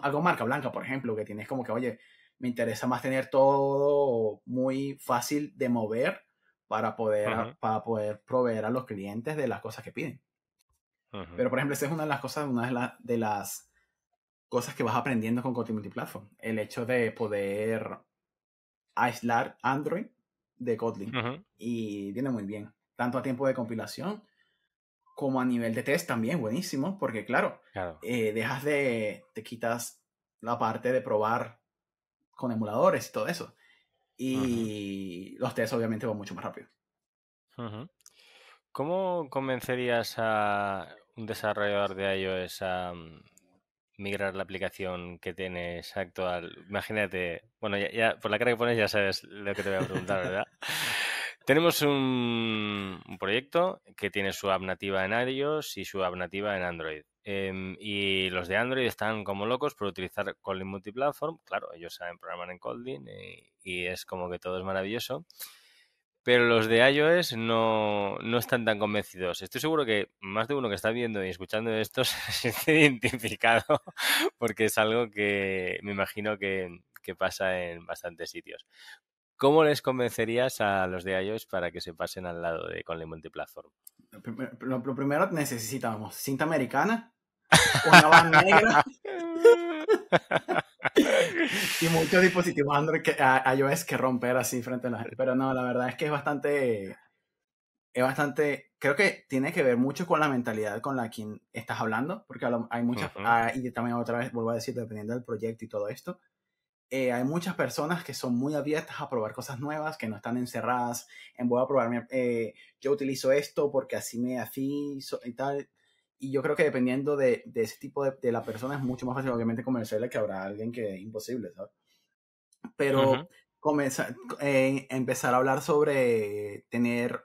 algo marca blanca por ejemplo, que tienes como que, oye, me interesa más tener todo muy fácil de mover para poder, para poder proveer a los clientes de las cosas que piden. Pero por ejemplo, esa es una de las cosas, una de, de las cosas que vas aprendiendo con Kotlin Multiplatform. El hecho de poder aislar Android de Kotlin. Y viene muy bien. Tanto a tiempo de compilación como a nivel de test también, buenísimo. Porque claro, eh, dejas de, te quitas la parte de probar con emuladores y todo eso. Y los tests obviamente van mucho más rápido.
¿Cómo convencerías a un desarrollador de iOS a mm, migrar la aplicación que tienes actual, imagínate, bueno, ya, por la cara que pones ya sabes lo que te voy a preguntar, ¿verdad? Tenemos un, proyecto que tiene su app nativa en iOS y su app nativa en Android. Em, y los de Android están como locos por utilizar calling Multiplatform. Claro, ellos saben programar en Kotlin eh, y es como que todo es maravilloso pero los de iOS no, están tan convencidos. Estoy seguro que más de uno que está viendo y escuchando esto se ha identificado porque es algo que me imagino que, pasa en bastantes sitios. ¿Cómo les convencerías a los de iOS para que se pasen al lado de Conley
Multiplatform? Lo, primero, lo primero necesitamos cinta americana, una banda negra y muchos dispositivos Android que a, iOS que romper así frente a la gente. Pero no, la verdad es que es bastante. Es bastante. Creo que tiene que ver mucho con la mentalidad con la quien estás hablando, porque hay muchas. Ah, y también otra vez vuelvo a decir, dependiendo del proyecto y todo esto. Eh, hay muchas personas que son muy abiertas a probar cosas nuevas, que no están encerradas en voy a probar, eh, yo utilizo esto porque así me afiso y tal y yo creo que dependiendo de, de ese tipo de, de, la persona es mucho más fácil, obviamente, convencerle que habrá alguien que es imposible, ¿sabes? Pero comenzar, eh, empezar a hablar sobre tener,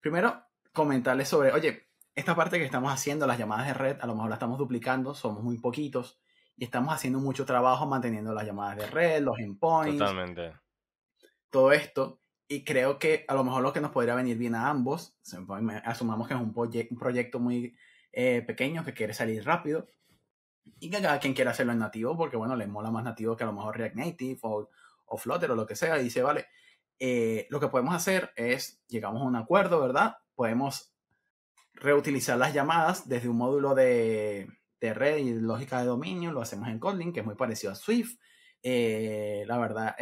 primero, comentarles sobre, oye, esta parte que estamos haciendo, las llamadas de red, a lo mejor la estamos duplicando, somos muy poquitos y estamos haciendo mucho trabajo manteniendo las llamadas de red, los endpoints. Totalmente. Todo esto. Y creo que a lo mejor lo que nos podría venir bien a ambos, asumamos que es un, un proyecto muy eh, pequeño que quiere salir rápido y que cada quien quiera hacerlo en nativo porque, bueno, le mola más nativo que a lo mejor React Native o, o Flutter o lo que sea. Y dice, vale, eh, lo que podemos hacer es, llegamos a un acuerdo, ¿verdad? Podemos reutilizar las llamadas desde un módulo de, de red y lógica de dominio, lo hacemos en Kotlin, que es muy parecido a Swift. Eh, la verdad,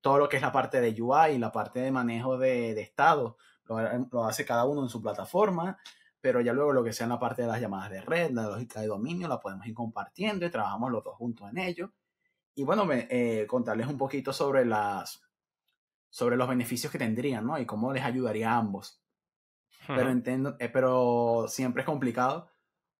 todo lo que es la parte de UI y la parte de manejo de, estado, lo, hace cada uno en su plataforma pero ya luego lo que sea en la parte de las llamadas de red, la lógica de dominio, la podemos ir compartiendo y trabajamos los dos juntos en ello. Y bueno, me, eh, contarles un poquito sobre, las, sobre los beneficios que tendrían, ¿no? Y cómo les ayudaría a ambos. Pero, entiendo, eh, pero siempre es complicado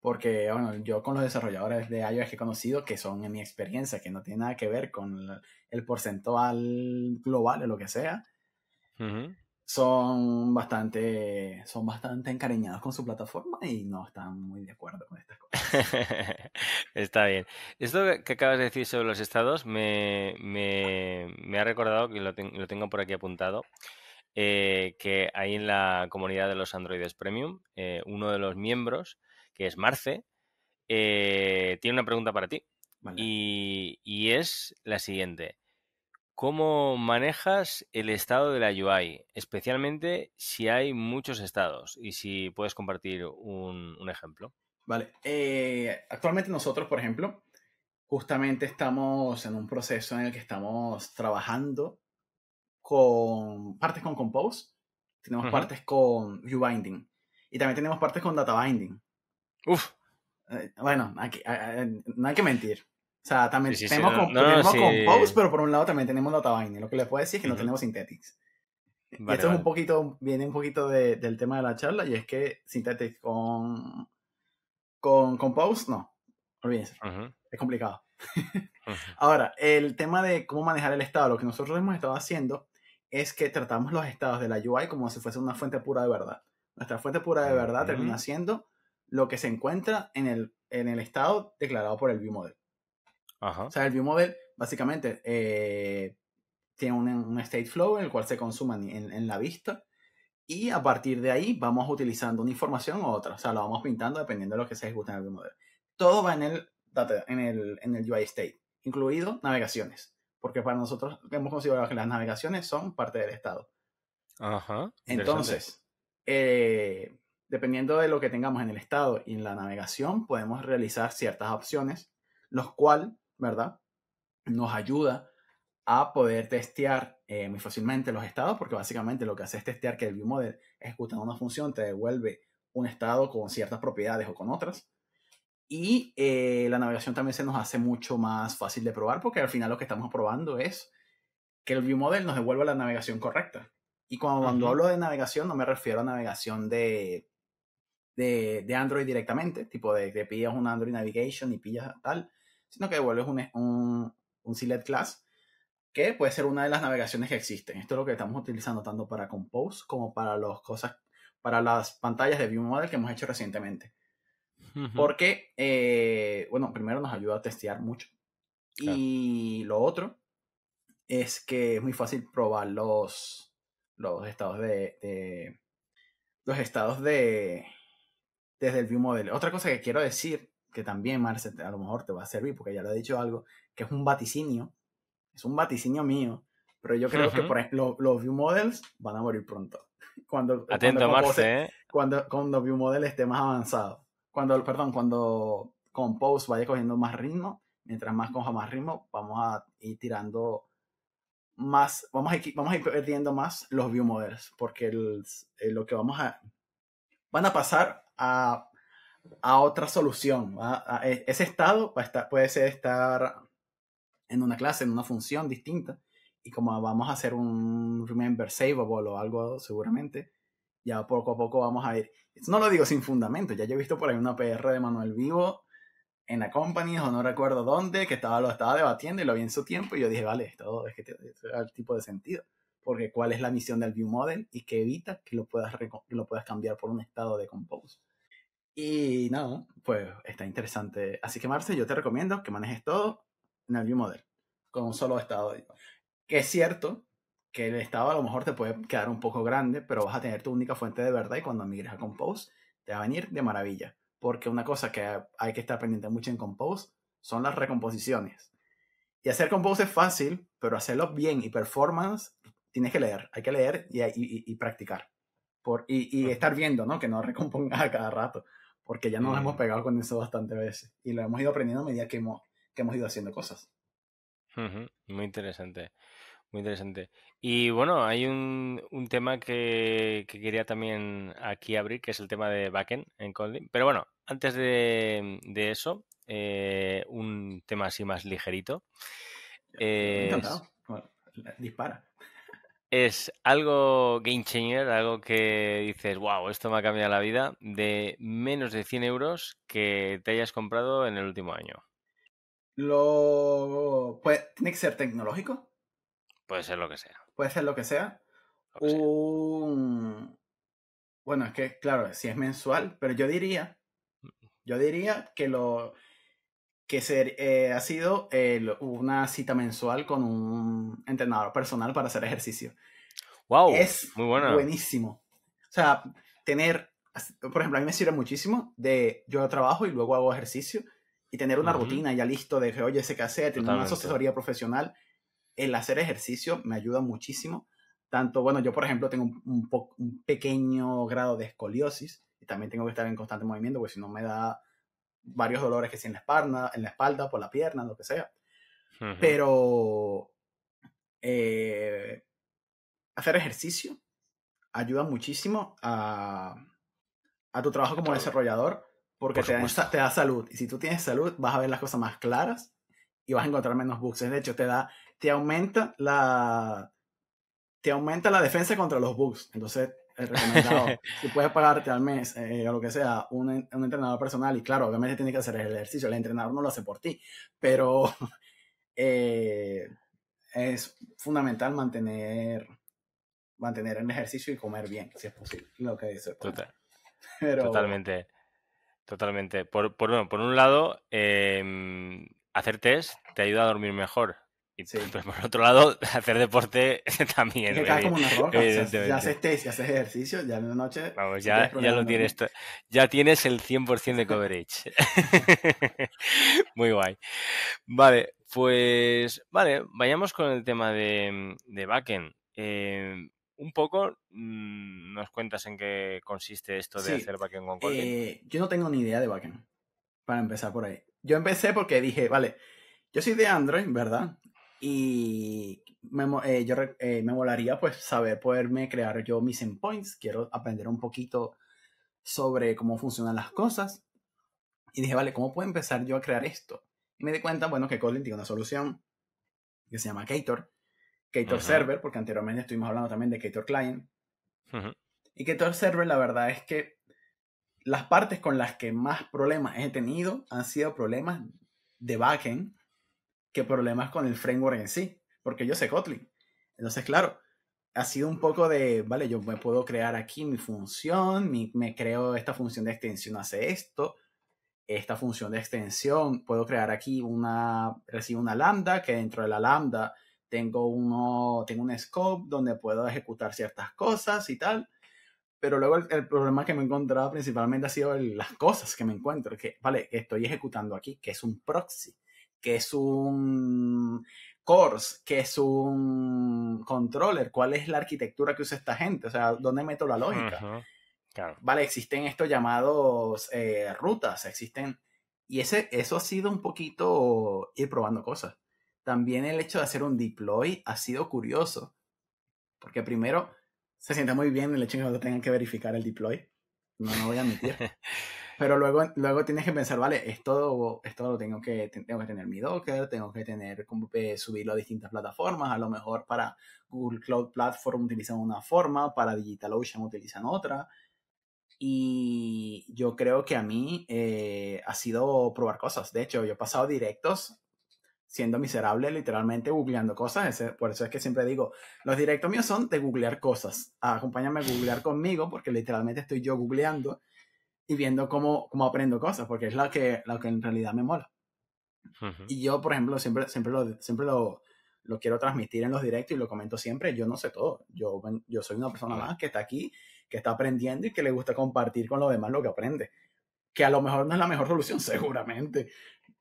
porque, bueno, yo con los desarrolladores de iOS que he conocido, que son en mi experiencia, que no tiene nada que ver con el, porcentual global o lo que sea, son bastante, son bastante encariñados con su plataforma y no están muy de acuerdo con estas cosas.
Está bien. Esto que acabas de decir sobre los estados me, ha recordado, que lo, tengo por aquí apuntado, eh, que hay en la comunidad de los androides premium, eh, uno de los miembros, que es Marce, eh, tiene una pregunta para ti. y es la siguiente cómo manejas el estado de la UI, especialmente si hay muchos estados y si puedes compartir un, ejemplo.
Vale, eh, actualmente nosotros, por ejemplo, justamente estamos en un proceso en el que estamos trabajando con partes con Compose, tenemos partes con View binding y también tenemos partes con Data Binding. Uf. Eh, bueno, no hay que mentir. O sea, también tenemos, Compose, pero por un lado también tenemos Databine. Lo que les puedo decir es que no tenemos Synthetics. E, esto es un poquito, viene un poquito del tema de la charla, y es que Synthetics con, con Compose, no. Olvídense. Es complicado. Ahora, el tema de cómo manejar el estado, lo que nosotros hemos estado haciendo es que tratamos los estados de la UI como si fuese una fuente pura de verdad. Nuestra fuente pura de verdad termina siendo lo que se encuentra en el, en el estado declarado por el ViewModel. O sea, el model básicamente eh, tiene un, un, state flow en el cual se consuma en, en, la vista y a partir de ahí vamos utilizando una información u otra. O sea, lo vamos pintando dependiendo de lo que se ejecuta en el ViewModel. Todo va en el, en el, en el UI state, incluido navegaciones. Porque para nosotros hemos considerado que las navegaciones son parte del estado.
Ajá. Entonces,
eh, dependiendo de lo que tengamos en el estado y en la navegación, podemos realizar ciertas opciones, los cuales ¿verdad? Nos ayuda a poder testear eh, muy fácilmente los estados, porque básicamente lo que hace es testear que el viewModel ejecutando una función te devuelve un estado con ciertas propiedades o con otras. Y eh, la navegación también se nos hace mucho más fácil de probar, porque al final lo que estamos probando es que el viewModel nos devuelva la navegación correcta. Y cuando, hablo de navegación, no me refiero a navegación de, de, de Android directamente, tipo de que pillas un Android Navigation y pillas tal, sino que devuelves un, un, un CLED class, que puede ser una de las navegaciones que existen. Esto es lo que estamos utilizando tanto para Compose como para, los cosas, para las pantallas de ViewModel que hemos hecho recientemente. Porque, eh, bueno, primero nos ayuda a testear mucho. Y lo otro es que es muy fácil probar los, los estados de, de los estados de desde el view model. Otra cosa que quiero decir que también, Marce, a lo mejor te va a servir, porque ya lo he dicho algo, que es un vaticinio, es un vaticinio mío, pero yo creo que, por ejemplo, los view models van a morir pronto. Cuando, Atento, Marce, ¿eh? Cuando, cuando view model esté más avanzado. Cuando, perdón, cuando compose vaya cogiendo más ritmo, mientras más coja más ritmo, vamos a ir tirando más, vamos a, vamos a ir perdiendo más los view models, porque lo que vamos a, van a pasar a a otra solución. E, ese estado puede, estar, ser estar en una clase, en una función distinta. Y como vamos a hacer un remember saveable o algo seguramente, ya poco a poco vamos a ir. no lo digo sin fundamento, ya yo he visto por ahí una PR de Manuel Vivo en la company o no recuerdo dónde, que estaba, lo estaba debatiendo y lo vi en su tiempo y yo dije, vale, esto es que tiene el tipo de sentido. Porque cuál es la misión del view model y que evita que lo puedas, que lo puedas cambiar por un estado de compose. Y nada, pues está interesante. Así que Marce, yo te recomiendo que manejes todo en el Model, con un solo estado. Que es cierto que el estado a lo mejor te puede quedar un poco grande, pero vas a tener tu única fuente de verdad y cuando migres a Compose te va a venir de maravilla. Porque una cosa que hay que estar pendiente mucho en Compose son las recomposiciones. Y hacer Compose es fácil, pero hacerlo bien y performance tienes que leer, hay que leer y, practicar. Por, y, y, estar viendo, ¿no? Que no recomponga a cada rato porque ya nos hemos pegado con eso bastantes veces y lo hemos ido aprendiendo a medida que hemos, hemos ido haciendo cosas.
Muy interesante, muy interesante. Y bueno, hay un, tema que, quería también aquí abrir, que es el tema de backend en Kotlin. Pero bueno, antes de, eso, eh, un tema así más ligerito. Encantado. dispara es algo game changer, algo que dices, wow, esto me ha cambiado la vida, de menos de 100 euros que te hayas comprado en el último año?
Lo. Pues, ¿Tiene que ser tecnológico?
Puede ser lo que sea.
Puede ser lo que sea. Bueno, es que, claro, si es mensual, pero yo diría. Mm. Yo diría que lo que ser, eh, ha sido una cita mensual con un entrenador personal para hacer ejercicio. ¡Wow! Es muy buena. buenísimo. O sea, tener, por ejemplo, a mí me sirve muchísimo de yo trabajo y luego hago ejercicio y tener una rutina ya listo de que, oye, sé qué hacer, tener una asesoría profesional. El hacer ejercicio me ayuda muchísimo. Tanto, bueno, yo por ejemplo tengo un, un pequeño grado de escoliosis y también tengo que estar en constante movimiento porque si no me da varios dolores que sí en la espalda, en la espalda, por la pierna, lo que sea. Pero eh, hacer ejercicio ayuda muchísimo a, tu trabajo como desarrollador porque te, da, te da salud. Y si tú tienes salud, vas a ver las cosas más claras y vas a encontrar menos bugs. De hecho, te da, te aumenta la, te aumenta la defensa contra los bugs. Entonces, si puedes pagarte al mes eh, o lo que sea, un, entrenador personal, y claro, obviamente tienes que hacer el ejercicio, el entrenador no lo hace por ti, pero eh, es fundamental mantener, mantener el ejercicio y comer bien, si es posible, lo que dice.
totalmente, totalmente. Por, bueno, por un lado, em, hacer test te ayuda a dormir mejor, y, pues, por otro lado, hacer deporte también. Ya haces
test, ya haces ejercicio, ya en la noche. ya, lo tienes.
Ya tienes el 100% de coverage. Muy guay. Vale, pues. Vale, vayamos con el tema de, de backend. Em, un poco mm, nos cuentas en qué consiste esto de hacer backend con coding. Eh,
yo no tengo ni idea de backend. Para empezar por ahí. Yo empecé porque dije, vale, yo soy de Android, ¿verdad? y me, eh, yo eh, me molaría pues saber poderme crear yo mis endpoints, quiero aprender un poquito sobre cómo funcionan las cosas y dije, vale, ¿cómo puedo empezar yo a crear esto? Y me di cuenta, bueno, que Kotlin tiene una solución que se llama Kator. Kator Server, porque anteriormente estuvimos hablando también de Kator Client. Y Kator Server, la verdad es que las partes con las que más problemas he tenido han sido problemas de backend que problemas con el framework en sí, porque yo sé Kotlin. Entonces, claro, ha sido un poco de, vale, yo me puedo crear aquí mi función, me creo esta función de extensión hace esto, esta función de extensión, puedo crear aquí una, recibo una lambda, que dentro de la lambda tengo, uno, tengo un scope donde puedo ejecutar ciertas cosas y tal. Pero luego el, problema que me he encontrado principalmente ha sido las cosas que me encuentro, que, vale, estoy ejecutando aquí, que es un proxy que es un course, que es un controller, cuál es la arquitectura que usa esta gente, o sea, dónde meto la lógica. Vale, existen estos llamados eh, rutas, existen... Y ese, eso ha sido un poquito ir probando cosas. También el hecho de hacer un deploy ha sido curioso, porque primero se siente muy bien el hecho de que tengan que verificar el deploy. No, no voy a admitir. Pero luego, luego tienes que pensar, vale, esto, esto lo tengo que, tengo que tener mi Docker, tengo que tener eh, subirlo a distintas plataformas, a lo mejor para Google Cloud Platform utilizan una forma, para DigitalOcean utilizan otra. Y yo creo que a mí eh, ha sido probar cosas. De hecho, yo he pasado directos siendo miserable, literalmente googleando cosas. por eso es que siempre digo, los directos míos son de googlear cosas. Acompáñame a googlear conmigo porque literalmente estoy yo googleando y viendo cómo, cómo aprendo cosas, porque es lo que, lo que en realidad me mola. Y yo, por ejemplo, siempre, siempre, lo, siempre lo, quiero transmitir en los directos y lo comento siempre, yo no sé todo, yo, yo soy una persona más que está aquí, que está aprendiendo y que le gusta compartir con los demás lo que aprende, que a lo mejor no es la mejor solución, seguramente,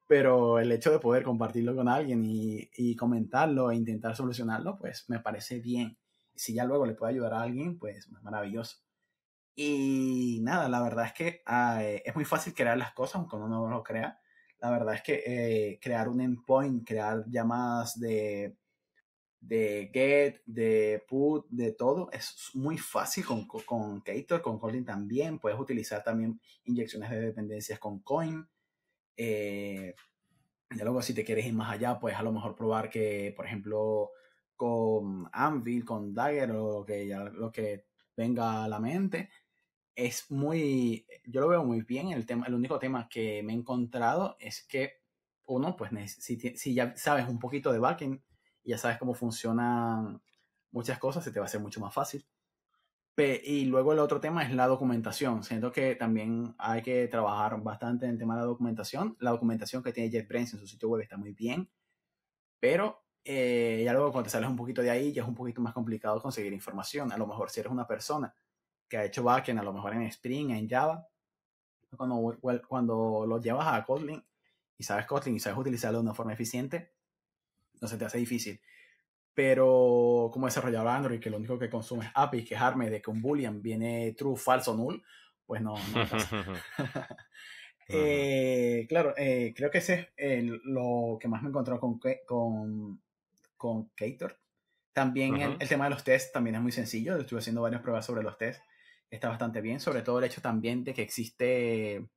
pero el hecho de poder compartirlo con alguien y, comentarlo e intentar solucionarlo, pues me parece bien. Si ya luego le puede ayudar a alguien, pues maravilloso. Y nada, la verdad es que ah, eh, es muy fácil crear las cosas, aunque uno no lo crea. La verdad es que eh, crear un endpoint, crear llamadas de, de get, de put, de todo, es muy fácil con, con con Kotlin también. Puedes utilizar también inyecciones de dependencias con Coin. Eh, y luego, si te quieres ir más allá, puedes a lo mejor probar que, por ejemplo, con Anvil, con Dagger o que lo que venga a la mente, es muy, yo lo veo muy bien, el, tema, el único tema que me he encontrado es que uno, pues si, si ya sabes un poquito de backing, y ya sabes cómo funcionan muchas cosas, se te va a hacer mucho más fácil. y luego el otro tema es la documentación. Siento que también hay que trabajar bastante en el tema de la documentación. La documentación que tiene JetBrains en su sitio web está muy bien, pero eh, ya luego cuando te sales un poquito de ahí ya es un poquito más complicado conseguir información. A lo mejor si eres una persona que ha hecho backend, a lo mejor en Spring, en Java, cuando, cuando lo llevas a Kotlin y sabes Kotlin y sabes utilizarlo de una forma eficiente, no se te hace difícil. Pero como desarrollador Android, que lo único que consume es API, quejarme de que un boolean viene true, falso, null, pues no. Eh, claro, eh, creo que ese es lo que más me encontró con, con, con También el, tema de los tests también es muy sencillo. estuve haciendo varias pruebas sobre los tests está bastante bien, sobre todo el hecho también de que existe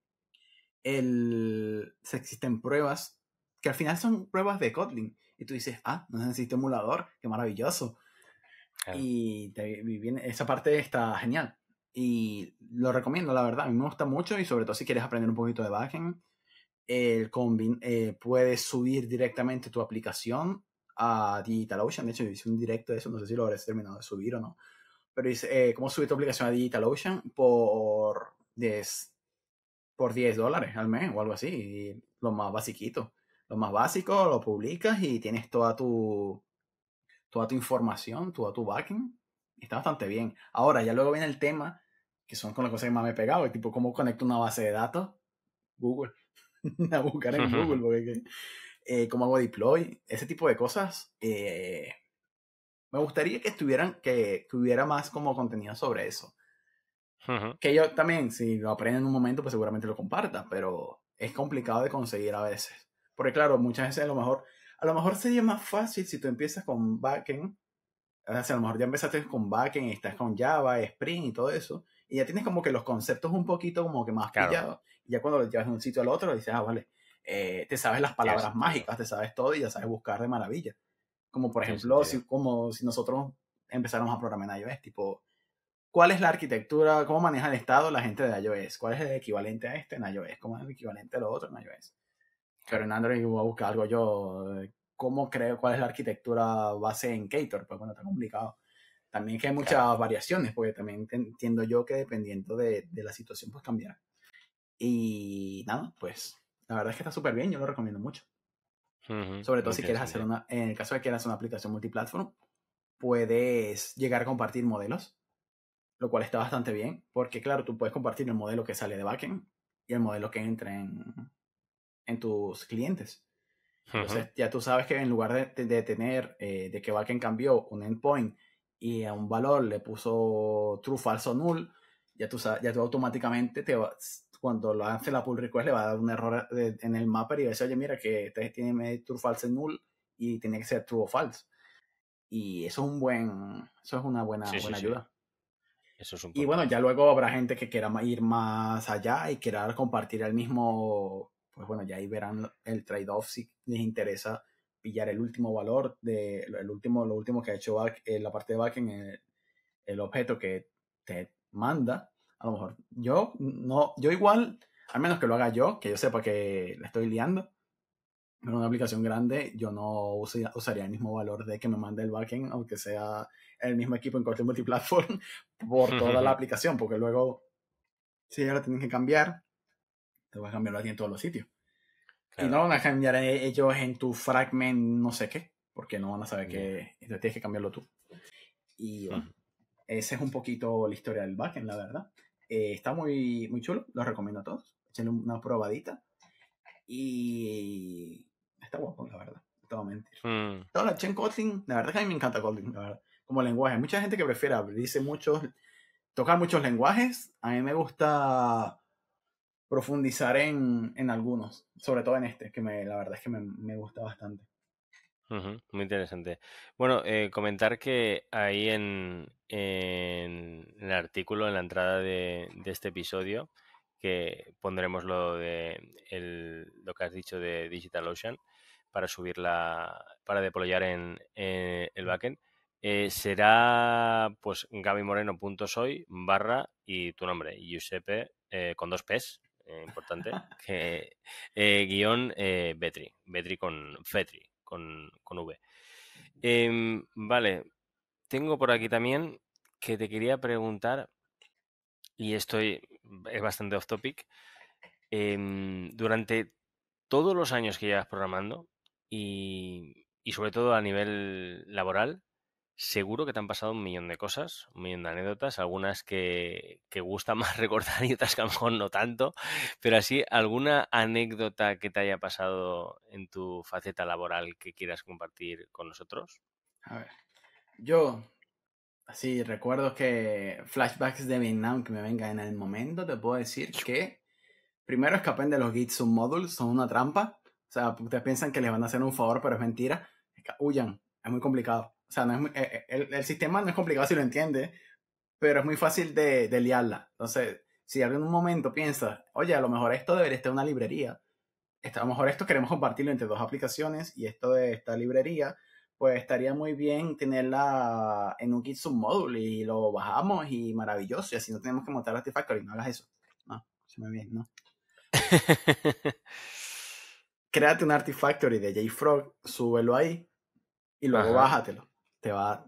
el, existen pruebas que al final son pruebas de Kotlin. Y tú dices, ah, no necesito emulador, qué maravilloso. Y esa parte está genial. Y lo recomiendo, la verdad. A mí me gusta mucho y sobre todo si quieres aprender un poquito de backend, el combin, eh, puedes subir directamente tu aplicación a DigitalOcean. De hecho, hice un directo de eso, no sé si lo habré terminado de subir o no pero dice, eh, ¿cómo subir tu aplicación a DigitalOcean por 10, por 10 dólares al mes o algo así? lo más basiquito. Lo más básico, lo publicas y tienes toda tu, toda tu información, toda tu backing. Está bastante bien. Ahora, ya luego viene el tema, que son con las cosas que más me he pegado, tipo, ¿cómo conecto una base de datos? Google. a buscar en Google, porque eh, ¿cómo hago deploy? Ese tipo de cosas. Eh, me gustaría que estuvieran, que, tuviera más como contenido sobre eso. Que yo también, si lo aprenden en un momento, pues seguramente lo comparta. pero es complicado de conseguir a veces. Porque claro, muchas veces a lo mejor, a lo mejor sería más fácil si tú empiezas con backend, o sea, a lo mejor ya empezaste con backend, estás con Java, Spring y todo eso, y ya tienes como que los conceptos un poquito como que más claro. pillados. Y ya cuando lo llevas de un sitio al otro, dices, ah, vale, eh, te sabes las palabras mágicas, te sabes todo y ya sabes buscar de maravilla. Como por ejemplo, si, como si nosotros empezáramos a programar en iOS, tipo, ¿cuál es la arquitectura? ¿Cómo maneja el estado la gente de iOS? ¿Cuál es el equivalente a este en iOS? ¿Cómo es el equivalente a lo otro en iOS? Pero en Android voy a buscar algo yo, ¿cómo creo cuál es la arquitectura base en Cator? Pues bueno, está complicado. También que hay muchas variaciones, porque también entiendo yo que dependiendo de, de la situación, pues cambiará. Y nada, pues la verdad es que está súper bien, yo lo recomiendo mucho.
Sobre todo si quieres hacer
una, en el caso de que quieras una aplicación multiplatform, puedes llegar a compartir modelos, lo cual está bastante bien, porque claro, tú puedes compartir el modelo que sale de backend y el modelo que entra en, tus clientes. Entonces, ya tú sabes que en lugar de, tener, eh, de que backend cambió un endpoint y a un valor le puso true, falso, null, ya tú, ya tú automáticamente te, vas cuando lo hace la pull request le va a dar un error eh, en el mapper y va a decir, oye, mira que este tiene true false null y tiene que ser true o false. Y eso es un buen, eso es una buena, ayuda. y bueno, ya luego habrá gente que quiera ir más allá y quiera compartir el mismo, pues bueno, ya ahí verán el trade-off si les interesa pillar el último valor de el último, lo último que ha hecho eh, la parte de back en eh, el, el objeto que te manda a lo mejor. Yo, no, yo igual, al menos que lo haga yo, que yo sepa que la estoy liando, pero una aplicación grande, yo no usaría, el mismo valor de que me mande el backend, aunque sea el mismo equipo en corte multiplatform, por toda la aplicación, porque luego, si ahora tienes que cambiar, te vas a cambiarlo aquí en todos los sitios. Y no van a cambiar ellos en tu fragment no sé qué, porque no van a saber que tienes que cambiarlo tú. Y ese es un poquito la historia del backend, la verdad. Eh, está muy, muy chulo, lo recomiendo a todos. Echenle una probadita. Y está guapo, la verdad. Mm. Todo mentir. la verdad es que a mí me encanta Kotlin, la verdad. Como lenguaje. mucha gente que prefiere muchos, tocar muchos lenguajes. A mí me gusta profundizar en, algunos, sobre todo en este, que me, la verdad es que me gusta bastante
muy interesante. Bueno, eh, comentar que ahí en, en el artículo, en la entrada de, este episodio, que pondremos lo de lo que has dicho de digital ocean para subirla, para deployar en, eh, el backend, eh, será pues gabymoreno.soy barra y tu nombre, Giuseppe, con dos P's, importante, que guión Betri, Betri con Fetri con, con V. Em, vale, tengo por aquí también que te quería preguntar, y estoy, e, es bastante off topic, em, durante todos los años que llevas programando y, y sobre todo a nivel laboral, Seguro que te han pasado un millón de cosas, un millón de anécdotas, algunas que, gusta más recordar y otras que a lo mejor no tanto, pero así, ¿alguna anécdota que te haya pasado en tu faceta laboral que quieras compartir con nosotros?
A ver, yo, así, recuerdo que, flashbacks de Vietnam que me venga en el momento, te puedo decir que primero escapen de los Git modules son una trampa, o sea, ustedes piensan que les van a hacer un favor, pero es mentira, huyan, es muy complicado. O sea, no es, eh, eh, el, el, sistema no es complicado si lo entiende pero es muy fácil de, de liarla. Entonces, si en un momento piensas, oye, a lo mejor esto debería estar en una librería, a lo mejor esto queremos compartirlo entre dos aplicaciones y esto de esta librería, pues estaría muy bien tenerla en un kit submodule y lo bajamos y maravilloso, y así no tenemos que montar Artifactory, no hagas eso. No, se me viene, ¿no? Créate un Artifactory de JFrog, súbelo ahí y luego bájatelo va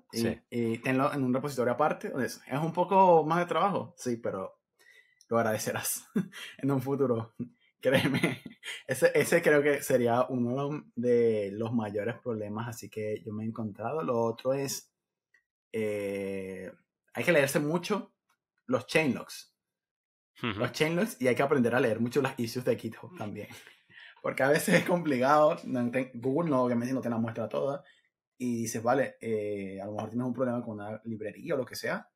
y, tenlo en un repositorio aparte. Es un poco más de trabajo, sí, pero lo agradecerás en un futuro. Créeme, ese, ese creo que sería uno de los mayores problemas, así que yo me he encontrado. Lo otro es, eh, hay que leerse mucho los chain logs Los chainlocks y hay que aprender a leer mucho las issues de GitHub mm. también. Porque a veces es complicado, Google no, obviamente no te la muestra toda y dices, vale, eh, a lo mejor tienes un problema con una librería o lo que sea,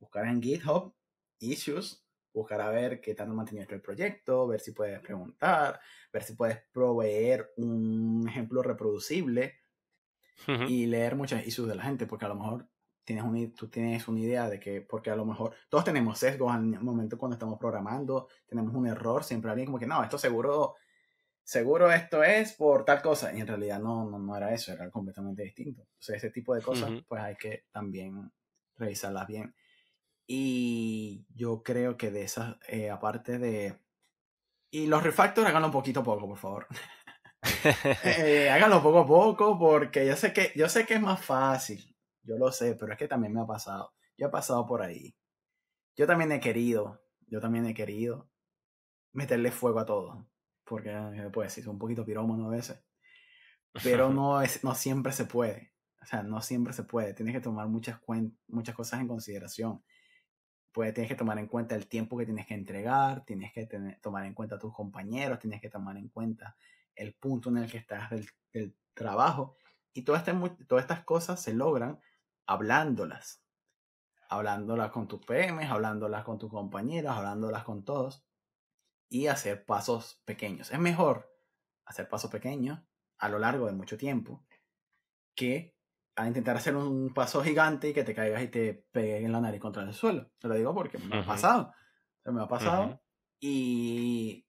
buscar en GitHub, issues, buscar a ver qué tal mantenido el proyecto, ver si puedes preguntar, ver si puedes proveer un ejemplo reproducible y leer muchas issues de la gente, porque a lo mejor tienes un, tú tienes una idea de que, porque a lo mejor todos tenemos sesgos al momento cuando estamos programando, tenemos un error, siempre alguien como que, no, esto seguro seguro esto es por tal cosa. Y en realidad no, no, no era eso, era completamente distinto. O sea, ese tipo de cosas, pues hay que también revisarlas bien. Y yo creo que de esas, eh, aparte de. Y los refactores háganlo poquito a poco, por favor. Eh, eh, háganlo poco a poco, porque yo sé que, yo sé que es más fácil. Yo lo sé, pero es que también me ha pasado. Yo he pasado por ahí. Yo también he querido, yo también he querido meterle fuego a todo porque eh, pues, sí, un poquito pirómano a veces, pero no, es, no siempre se puede. O sea, no siempre se puede. Tienes que tomar muchas, muchas cosas en consideración. Pues tienes que tomar en cuenta el tiempo que tienes que entregar, tienes que tomar en cuenta a tus compañeros, tienes que tomar en cuenta el punto en el que estás del, trabajo. Y todas estas, todas estas cosas se logran hablándolas. Hablándolas con tus PMs, hablándolas con tus compañeros, hablándolas con todos y hacer pasos pequeños. Es mejor hacer pasos pequeños a lo largo de mucho tiempo que a intentar hacer un paso gigante y que te caigas y te pegues en la nariz contra el suelo. Te lo digo porque me ha pasado. Me ha pasado. Y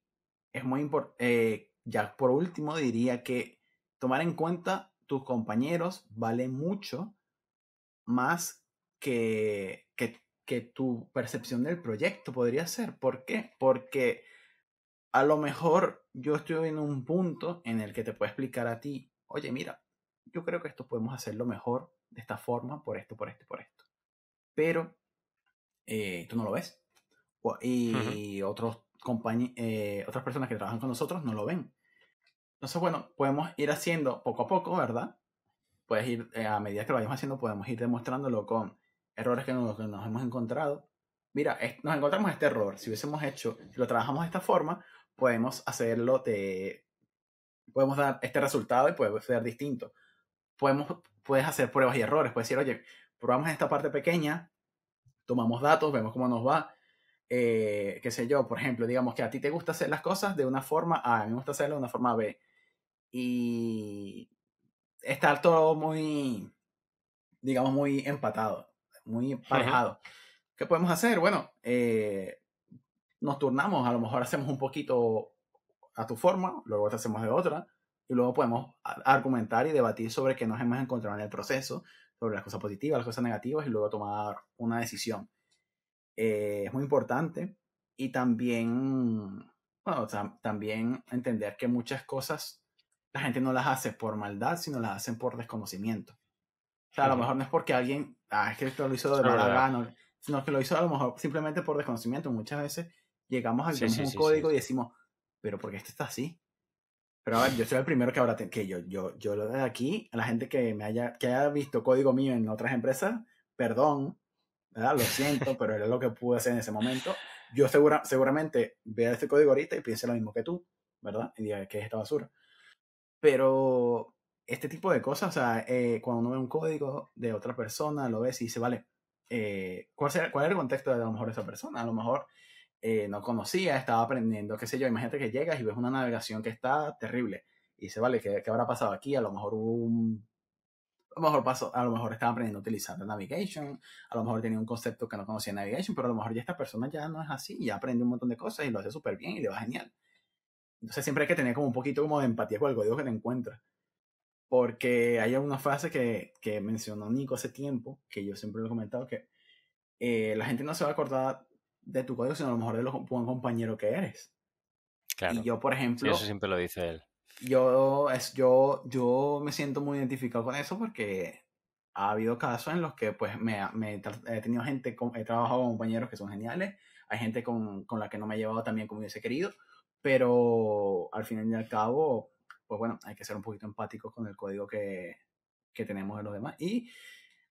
es muy importante. Eh, ya por último diría que tomar en cuenta tus compañeros vale mucho más que, que, que tu percepción del proyecto podría ser. ¿Por qué? Porque a lo mejor yo estoy en un punto en el que te puedo explicar a ti, oye, mira, yo creo que esto podemos hacerlo mejor de esta forma, por esto, por esto, por esto. Pero eh, tú no lo ves. Y, otros eh, otras personas que trabajan con nosotros no lo ven. Entonces, bueno, podemos ir haciendo poco a poco, ¿verdad? Puedes ir, eh, a medida que lo vayamos haciendo, podemos ir demostrándolo con errores que nos, hemos encontrado. Mira, nos encontramos este error. Si hubiésemos hecho, si lo trabajamos de esta forma, podemos hacerlo de... Podemos dar este resultado y puede ser distinto. Podemos, puedes hacer pruebas y errores. Puedes decir, oye, probamos esta parte pequeña, tomamos datos, vemos cómo nos va. Eh, qué sé yo, por ejemplo, digamos que a ti te gusta hacer las cosas de una forma A, a mí me gusta hacerlo de una forma B. Y estar todo muy, digamos, muy empatado, muy emparejado. ¿Qué podemos hacer? Bueno, eh, nos turnamos, a lo mejor hacemos un poquito a tu forma, luego te hacemos de otra, y luego podemos argumentar y debatir sobre qué nos hemos encontrado en el proceso, sobre las cosas positivas, las cosas negativas, y luego tomar una decisión. Eh, es muy importante y también, bueno, también entender que muchas cosas la gente no las hace por maldad, sino las hacen por desconocimiento. a lo mejor no es porque alguien, ah, es que esto lo hizo de mala sino que lo hizo a lo mejor simplemente por desconocimiento. Muchas veces Llegamos al sí, un código y decimos, pero ¿por qué esto está así? Pero a ver, yo soy el primero que ahora, que yo, yo, yo lo de aquí, a la gente que me haya, que haya visto código mío en otras empresas, perdón, ¿verdad? Lo siento, pero era lo que pude hacer en ese momento. Yo segura, seguramente vea este código ahorita y piense lo mismo que tú, ¿verdad? Y diga, ¿qué es esta basura? Pero este tipo de cosas, o sea, eh, cuando uno ve un código de otra persona, lo ves y dice, vale, eh, ¿cuál, ¿cuál es el contexto de a lo mejor esa persona? A lo mejor eh, no conocía, estaba aprendiendo, qué sé yo. Imagínate que llegas y ves una navegación que está terrible. Y se vale, ¿qué, ¿qué, habrá pasado aquí? A lo mejor un... A lo mejor, pasó, a lo mejor estaba aprendiendo utilizando navigation, a lo mejor tenía un concepto que no conocía navigation, pero a lo mejor ya esta persona ya no es así, ya aprende un montón de cosas y lo hace súper bien y le va genial. Entonces siempre hay que tener como un poquito como de empatía con el código que te encuentras. Porque hay una frase que, que mencionó Nico hace tiempo, que yo siempre lo he comentado, que eh, la gente no se va a acordar de tu código, sino a lo mejor de lo buen compañero que eres.
Claro. Y yo, por ejemplo. eso siempre lo dice él.
Yo, es, yo, yo me siento muy identificado con eso porque ha habido casos en los que pues me, me he tenido gente, he trabajado con compañeros que son geniales, hay gente con, con la que no me he llevado también como hubiese querido, pero al fin y al cabo, pues bueno, hay que ser un poquito empático con el código que, que tenemos de los demás. Y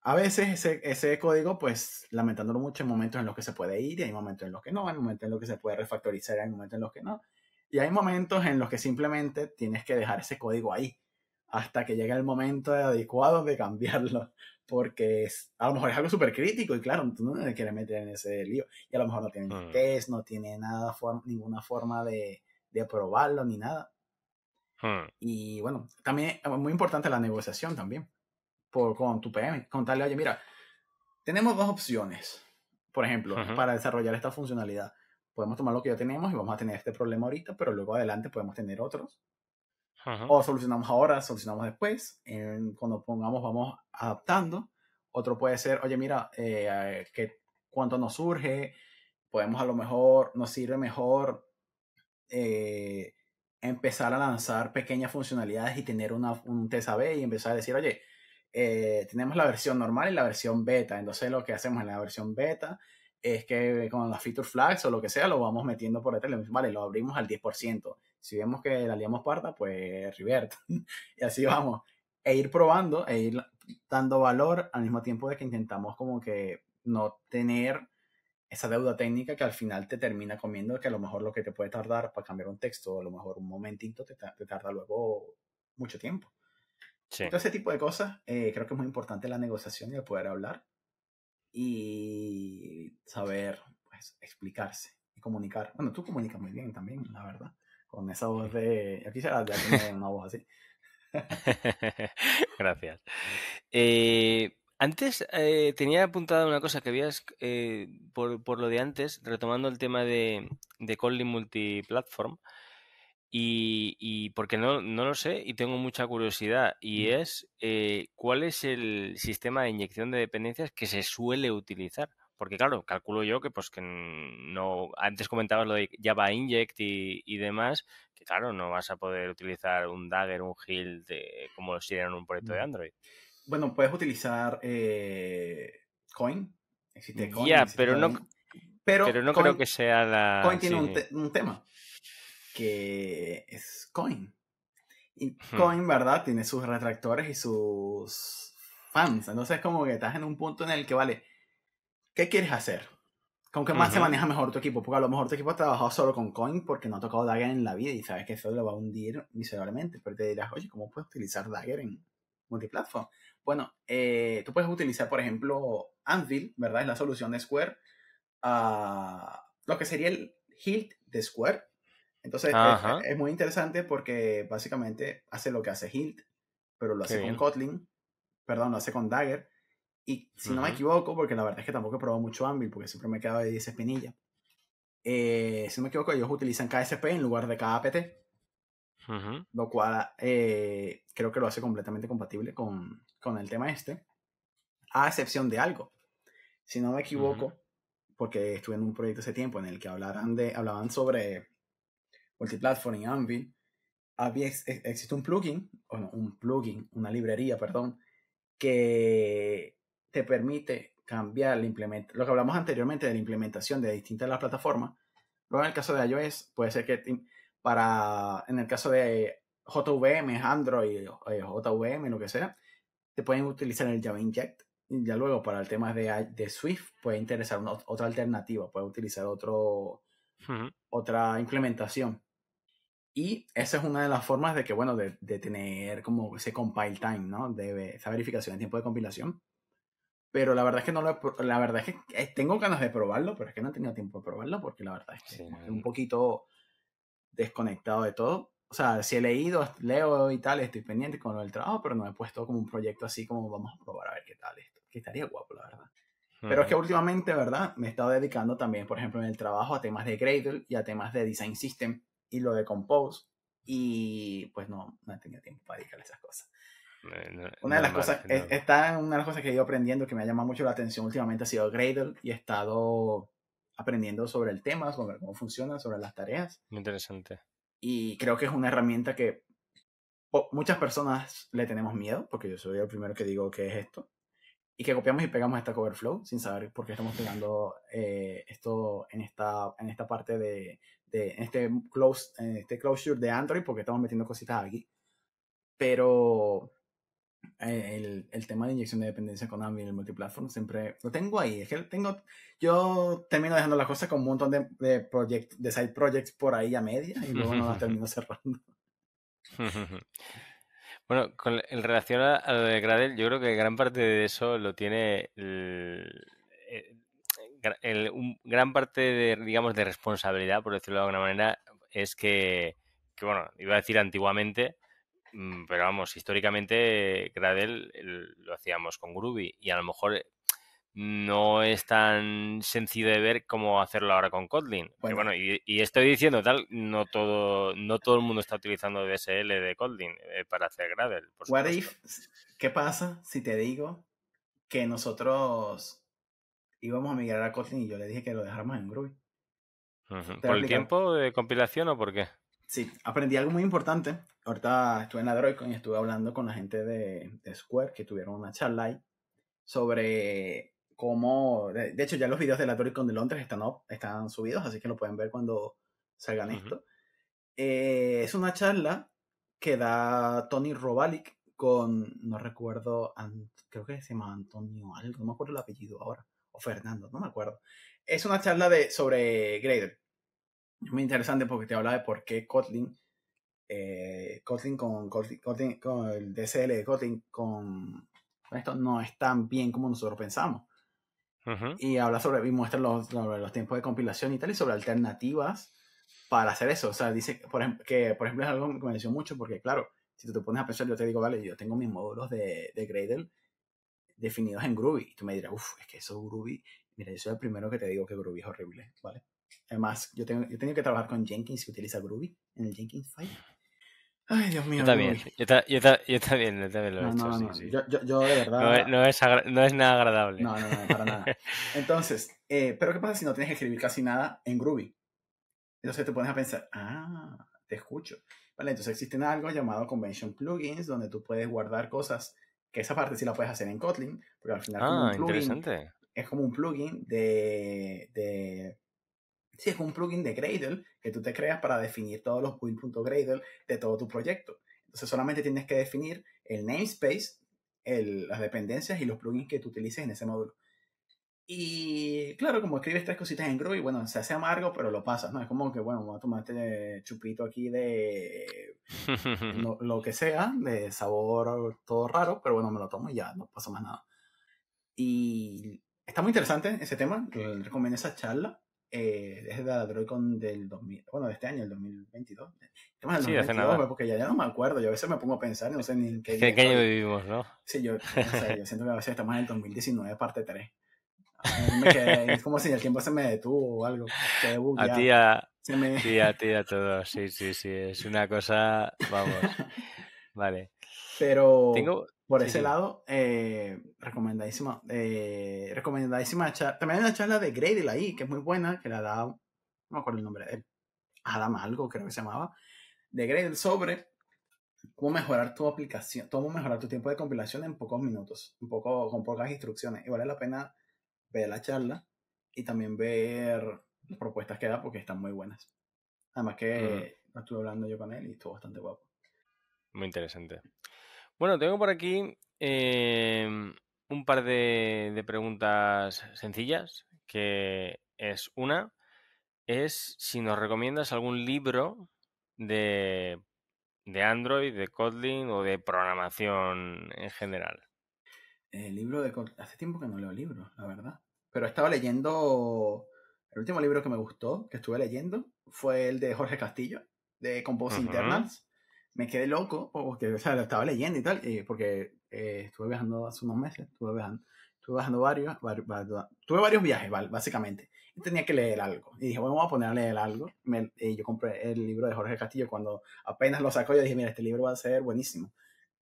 a veces ese, ese, código, pues lamentándolo mucho, hay momentos en los que se puede ir, y hay momentos en los que no, hay momentos en los que se puede refactorizar, y hay momentos en los que no. Y hay momentos en los que simplemente tienes que dejar ese código ahí hasta que llegue el momento adecuado de cambiarlo, porque a lo mejor es algo súper crítico y claro, tú no te quieres meter en ese lío. Y a lo mejor no tiene mm. test, no tiene nada, forma ninguna forma de, de probarlo ni nada. Hmm. Y bueno, también es eh, muy importante la negociación también con tu PM, contarle, oye, mira, tenemos dos opciones, por ejemplo, para desarrollar esta funcionalidad. Podemos tomar lo que ya tenemos y vamos a tener este problema ahorita, pero luego adelante podemos tener otros. O solucionamos ahora, solucionamos después. cuando pongamos, vamos adaptando. Otro puede ser, oye, mira, eh, que cuánto nos surge, podemos a lo mejor, nos sirve mejor eh, empezar a lanzar pequeñas funcionalidades y tener una, un TSAB y empezar a decir, oye, eh, tenemos la versión normal y la versión beta. Entonces lo que hacemos en la versión beta es que con las feature flags o lo que sea lo vamos metiendo por detrás. Vale, lo abrimos al 10%. Si vemos que la liamos parta, pues revert. y así vamos. E ir probando, e ir dando valor al mismo tiempo de que intentamos como que no tener esa deuda técnica que al final te termina comiendo, que a lo mejor lo que te puede tardar para cambiar un texto, a lo mejor un momentito, te tarda luego mucho tiempo. Sí. ese tipo de cosas, eh, creo que es muy importante la negociación y el poder hablar y saber pues, explicarse y comunicar. Bueno, tú comunicas muy bien también, la verdad, con esa voz de... Aquí se la una voz así.
Gracias. Eh, antes eh, tenía apuntada una cosa que habías, eh, por, por, lo de antes, retomando el tema de, de calling Multiplatform. Y, y, porque no, lo sé y tengo mucha curiosidad, y es eh, cuál es el sistema de inyección de dependencias que se suele utilizar. Porque claro, calculo yo que pues que no, antes comentabas lo de Java Inject y, demás, que claro, no vas a poder utilizar un Dagger, un Hill, de, eh, como lo hicieron en un proyecto de Android.
Bueno, puedes utilizar eh, Coin, existe mm, Coin. Ya, pero, no, pero, no, creo que sea la... Coin tiene un tema que es Coin. Y Coin, ¿verdad? Tiene sus retractores y sus fans. Entonces, como que estás en un punto en el que, vale, ¿qué quieres hacer? ¿con qué más se maneja mejor tu equipo, porque a lo mejor tu equipo ha trabajado solo con Coin porque no ha tocado Dagger en la vida y sabes que eso lo va a hundir miserablemente. Pero te dirás, oye, ¿cómo puedes utilizar Dagger en multiplatform? Bueno, eh, tú puedes utilizar, por ejemplo, Anvil, ¿verdad? Es la solución de Square. a lo que sería el Hilt de Square entonces es, muy interesante porque básicamente hace lo que hace Hilt, pero lo hace con Kotlin, perdón, lo hace con Dagger. Y si no me equivoco, porque la verdad es que tampoco he probado mucho Anvil, porque siempre me he quedado de 10 espinillas. Eh, si no me equivoco, ellos utilizan KSP en lugar de KAPT, lo cual eh, creo que lo hace completamente compatible con, el tema este, a excepción de algo. Si no me equivoco, porque estuve en un proyecto hace tiempo en el que hablaran de, hablaban sobre multiplatform y Anvil, existe un plugin, o no, un plugin, una librería, perdón, que te permite cambiar la lo que hablamos anteriormente de la implementación de distintas plataformas. Luego en el caso de iOS, puede ser que para, en el caso de JVM, Android, eh, JVM, lo que sea, te pueden utilizar el Java Inject. Y ya luego para el tema de, de Swift puede interesar otra alternativa, puede utilizar otro, otra implementación y esa es una de las formas de que, bueno, de, tener como ese compile time, ¿no? De esa verificación en tiempo de compilación. Pero la verdad es que no la verdad es que eh, tengo ganas de probarlo, pero es que no he tenido tiempo de probarlo porque la verdad es que estoy un poquito desconectado de todo. O sea, si he leído, leo y tal, estoy pendiente con lo del trabajo, pero no he puesto como un proyecto así como vamos a probar a ver qué tal esto. Que estaría guapo, la verdad. Pero es que últimamente, ¿verdad? Me he estado dedicando también, por ejemplo, en el trabajo a temas de Gradle y a temas de Design System y lo de Compose. Y pues no, no tenido tiempo para dedicarle esas cosas. Eh, una de las cosas, e, una de las cosas que he ido aprendiendo que me ha llamado mucho la atención últimamente ha sido Gradle y he estado aprendiendo sobre el tema, sobre cómo funciona, sobre las tareas.
interesante.
Y creo que es una herramienta que muchas personas le tenemos miedo, porque yo soy el primero que digo que es esto y que copiamos y pegamos este cover flow sin saber por qué estamos pegando eh, esto en esta, en esta parte de, de este, close, este closure de Android porque estamos metiendo cositas aquí. Pero eh, el, el tema de inyección de dependencia con Android el multiplatform, siempre lo tengo ahí. Es que tengo, yo termino dejando las cosas con un montón de, project, de side projects por ahí a media y luego no las termino cerrando.
Bueno, en relación a, lo de Gradel, yo creo que gran parte de eso lo tiene un, gran parte de, digamos, de responsabilidad, por decirlo de alguna manera, es que, que bueno, iba a decir antiguamente, mm, pero vamos, históricamente Gradel lo hacíamos con Groovy y a lo mejor no es tan sencillo de ver cómo hacerlo ahora con Kotlin. Bueno, bueno y, estoy diciendo tal, no todo, no todo el mundo está utilizando DSL de Kotlin eh, para hacer Gradle.
What ¿Qué pasa si te digo que nosotros íbamos a migrar a Kotlin y yo le dije que lo dejáramos en Groovy?
¿Por el tiempo de compilación o por qué? Sí,
aprendí algo muy importante. Ahorita estuve en la Droidcon y estuve hablando con la gente de, Square que tuvieron una charla ahí sobre como, de, hecho ya los videos de la con de Londres están, están subidos, así que lo pueden ver cuando salgan esto. Eh, es una charla que da Tony Robalik con, no recuerdo, creo que se llama Antonio algo, no me acuerdo el apellido ahora, o Fernando, no me acuerdo. Es una charla de, sobre Grader. muy interesante porque te habla de por qué Kotlin, eh, con, Kotlin, Kotlin, con el DCL de Kotlin con esto no es tan bien como nosotros pensamos. Y habla sobre, y muestra los, los tiempos de compilación y tal, y sobre alternativas para hacer eso. O sea, dice, por ejemplo, que por ejemplo es algo que me dicho mucho, porque claro, si tú te pones a pensar, yo te digo, vale, yo tengo mis módulos de, de Gradle definidos en Groovy. Y tú me dirás, uff, es que eso Groovy, mira, yo soy el primero que te digo que Groovy es horrible, ¿vale? Además, yo tengo, yo tengo que trabajar con Jenkins y utiliza Groovy en el Jenkins file.
Ay, Dios mío. Yo
también, yo, yo, también, lo he no,
Yo, de verdad.
No, es, nada agradable. No, no, no, para nada.
Entonces, eh, ¿pero qué pasa si no tienes que escribir casi nada en Groovy? Entonces te pones a pensar, ah, te escucho. Vale, entonces existen algo llamado Convention Plugins, donde tú puedes guardar cosas, que esa parte sí la puedes hacer en Kotlin, porque al final es como un ah, plugin de si es un plugin de Gradle que tú te creas para definir todos los build.gradle de todo tu proyecto. Entonces solamente tienes que definir el namespace, el, las dependencias y los plugins que tú utilices en ese módulo. Y claro, como escribes tres cositas en Groovy, bueno, se hace amargo, pero lo pasas, ¿no? Es como que, bueno, voy a tomar este chupito aquí de lo, lo, que sea, de sabor todo raro, pero bueno, me lo tomo y ya, no pasa más nada. Y está muy interesante ese tema, recomiendo esa charla. Eh, es de la Droidcon del 2000, bueno, de este año, el 2022.
Estamos en el sí, 2022, este nada. Pues, porque
ya, ya, no me acuerdo, yo a veces me pongo a pensar, no sé ni en qué, año vivimos, ¿no? Sí, yo, siento que a veces estamos en el 2019, parte 3. Ah, es como si el tiempo se me detuvo o algo. A ti,
a, a ti, a todo, sí, sí, sí, es una cosa, vamos, vale.
Pero... Por ese lado, eh, eh recomendadísima. Eh, También hay una charla de Gradle ahí, que es muy buena, que la dado, No me acuerdo el nombre de Adam algo, creo que se llamaba. De Gradle sobre cómo mejorar tu aplicación, cómo mejorar tu tiempo de compilación en pocos minutos, un poco, con pocas instrucciones. Y vale la pena ver la charla y también ver las propuestas que da porque están muy buenas. Además que mm. estuve hablando yo con él y estuvo bastante guapo. Muy interesante.
Bueno, tengo por aquí em, un par de, preguntas sencillas, que es una, es si nos recomiendas algún libro de, de Android, de Kotlin o de programación en general.
El eh, libro de hace tiempo que no leo libros, la verdad. Pero estaba leyendo, el último libro que me gustó, que estuve leyendo, fue el de Jorge Castillo, de Compose Internals me quedé loco porque o sea, lo estaba leyendo y tal, eh, porque eh, estuve viajando hace unos meses, estuve viajando, estuve viajando varios, tuve varios viajes, básicamente, y tenía que leer algo. Y dije, bueno, vamos a poner a leer algo. Me, eh, yo compré el libro de Jorge Castillo cuando apenas lo sacó, yo dije, mira, este libro va a ser buenísimo.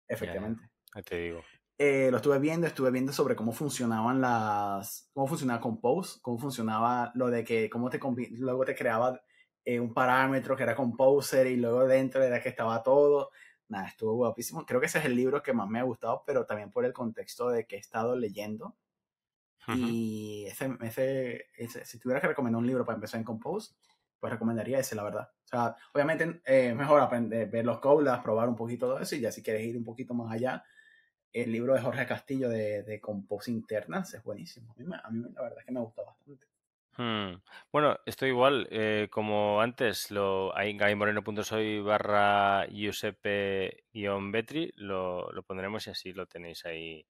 Efectivamente. te digo. lo estuve viendo, estuve viendo sobre cómo funcionaban las, cómo funcionaba Compose, cómo funcionaba lo de que, cómo te, luego te creaba eh, un parámetro que era composer y luego dentro era que estaba todo. Nada, estuvo guapísimo. Creo que ese es el libro que más me ha gustado, pero también por el contexto de que he estado leyendo. Y ese, si tuviera que recomendar un libro para empezar en Compose, pues recomendaría ese, la verdad. O sea, obviamente eh, es mejor aprender, ver los colas, probar un poquito todo eso y ya si quieres ir un poquito más allá, el libro de Jorge Castillo de, de Compose Internas es buenísimo. A mí, la verdad es que me gustado bastante.
Mm. Bueno, estoy igual, eh, como antes, lo ahí gaimoreno.soy barra giuseppe-betri, lo, pondremos y así lo tenéis ahí,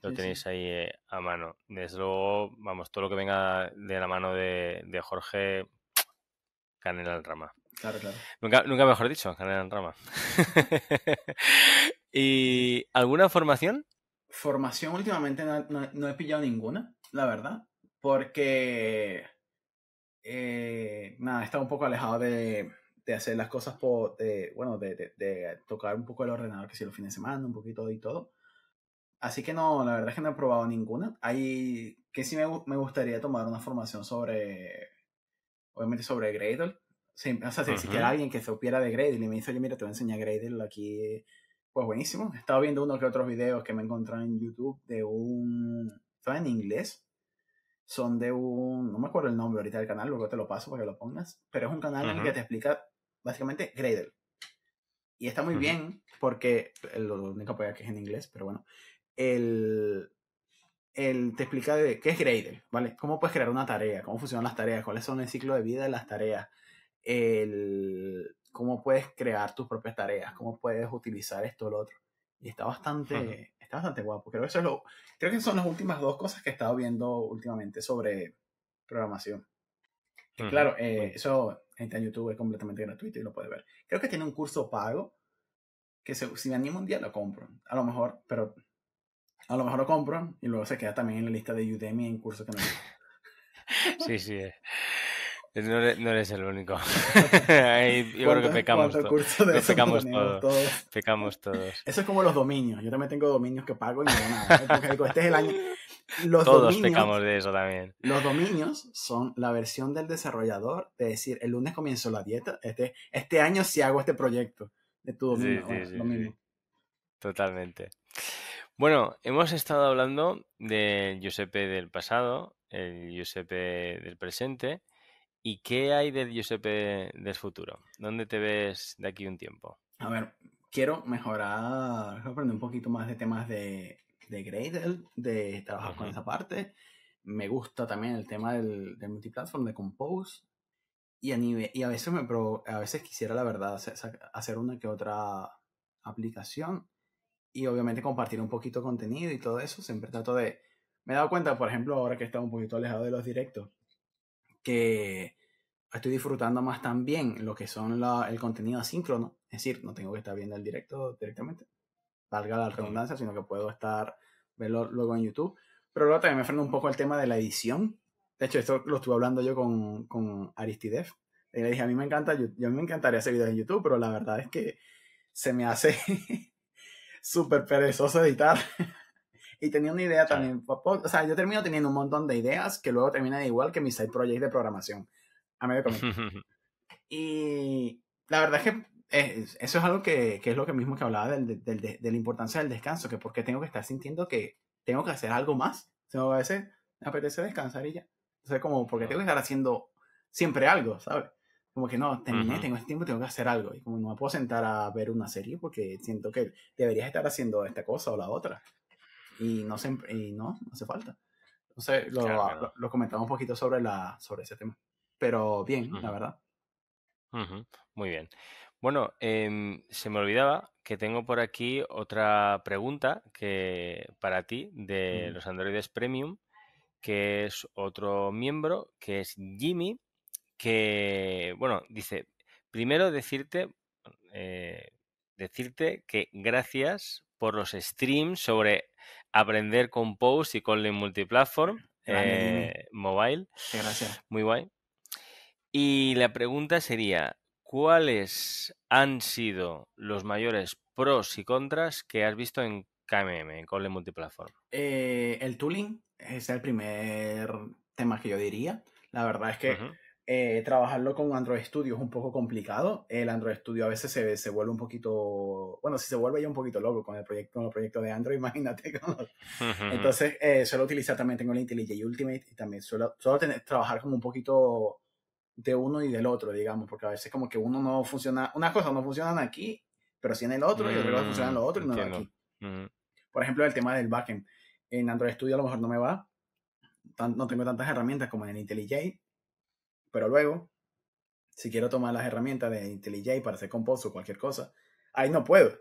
lo tenéis ahí eh, a mano. Desde luego, vamos, todo lo que venga de la mano de, Jorge, canela en rama. Claro, claro. Nunca, mejor dicho, canela en rama. ¿Y alguna formación?
Formación últimamente no he pillado ninguna, la verdad porque eh, nada, estaba un poco alejado de, de hacer las cosas por, de, bueno, de, tocar un poco el ordenador, que si los fines de semana, un poquito y todo. Así que no, la verdad es que no he probado ninguna. Hay, que sí me, me gustaría tomar una formación sobre, obviamente sobre Gradle. o sea, si quiera alguien que se supiera de Gradle y me dice, oye, mira, te voy a enseñar Gradle aquí, pues buenísimo. He estado viendo uno que otros videos que me he encontrado en YouTube de un, estaba en inglés, son de un, no me acuerdo el nombre ahorita del canal, luego te lo paso para que lo pongas, pero es un canal en el que te explica básicamente Gradle. Y está muy bien porque, lo único que es en inglés, pero bueno, el, el, te explica de qué es Gradle, ¿vale? Cómo puedes crear una tarea, cómo funcionan las tareas, cuáles son el ciclo de vida de las tareas, el, cómo puedes crear tus propias tareas, cómo puedes utilizar esto o lo otro. Y está bastante, bastante guapo. Creo que, eso es lo, creo que son las últimas dos cosas que he estado viendo últimamente sobre programación. Claro, eh, eso está en YouTube, es completamente gratuito y lo puede ver. Creo que tiene un curso pago que si me animo un día lo compro. A lo mejor, pero a lo mejor lo compro y luego se queda también en la lista de Udemy en curso que no
Sí, sí. Eh. No, eres, el único. yo creo que pecamos, todos. Pecamos todos.
Eso es como los dominios. Yo también tengo dominios que pago y no nada. Este es el año. todos pecamos
de eso también.
Los dominios son la versión del desarrollador de decir, el lunes comienzo la dieta, este, este año si hago este proyecto de tu dominio.
Totalmente. Bueno, hemos estado hablando del Giuseppe del pasado, el Giuseppe del presente ¿Y qué hay de Giuseppe del futuro? ¿Dónde te ves de aquí un tiempo?
A ver, quiero mejorar, aprender un poquito más de temas de, de Gradle, de trabajar con esa parte. Me gusta también el tema del, del multiplatform, de Compose. Y a, nivel, y a veces me pro, a veces quisiera, la verdad, hacer una que otra aplicación. Y obviamente compartir un poquito de contenido y todo eso. Siempre trato de. Me he dado cuenta, por ejemplo, ahora que estaba un poquito alejado de los directos, que estoy disfrutando más también lo que son el contenido asíncrono, es decir, no tengo que estar viendo el directo directamente, valga la redundancia, sino que puedo estar, verlo luego en YouTube, pero luego también me frena un poco el tema de la edición, de hecho esto lo estuve hablando yo con, con Aristidev, y le dije, a mí me encanta, yo, yo me encantaría hacer videos en YouTube, pero la verdad es que se me hace súper perezoso editar. Y tenía una idea también. O sea, yo termino teniendo un montón de ideas que luego terminan igual que mis side projects de programación a medio camino. y la verdad es que eh, eso es algo que, que, es lo que mismo que hablaba del, del, de, la importancia del descanso, que porque tengo que estar sintiendo que tengo que hacer algo más. O a veces me apetece descansar y ya. o sea, como, porque tengo que estar haciendo siempre algo, ¿sabes? Como que no, terminé, tengo este tiempo, tengo que hacer algo. Y como no me puedo sentar a ver una serie porque siento que deberías estar haciendo esta cosa o la otra y no, se, em, no, hace falta. lo, lo, comentamos un poquito sobre, la, sobre ese tema. Pero bien, la verdad.
Muy bien. Bueno, em, se me olvidaba que tengo por aquí otra pregunta que para ti de los androides premium, que es otro miembro, que es Jimmy, que, bueno, dice, primero decirte, eh, decirte que gracias por los streams sobre aprender con Post y con Multiplatform eh, Mobile. gracias. Muy guay. Y la pregunta sería, ¿cuáles han sido los mayores pros y contras que has visto en KMM, con Link Multiplatform?
Eh, el tooling es el primer tema que yo diría. La verdad es que eh, trabajarlo con Android Studio es un poco complicado. El Android Studio a veces se, se vuelve un poquito, bueno, si se vuelve ya un poquito loco con el proyecto, con el proyecto de Android, imagínate. Entonces, eh, suelo utilizar también, tengo el IntelliJ Ultimate y también suelo, tener, trabajar como un poquito de uno y del otro, digamos, porque a veces como que uno no funciona, unas cosas no funcionan aquí, pero sí en el otro, y otras cosas funcionan en lo otro y no aquí. Por ejemplo, el tema del backend. En Android Studio a lo mejor no me va, no tengo tantas herramientas como en el IntelliJ, pero luego, si quiero tomar las herramientas de IntelliJ para hacer compost o cualquier cosa, ahí no puedo.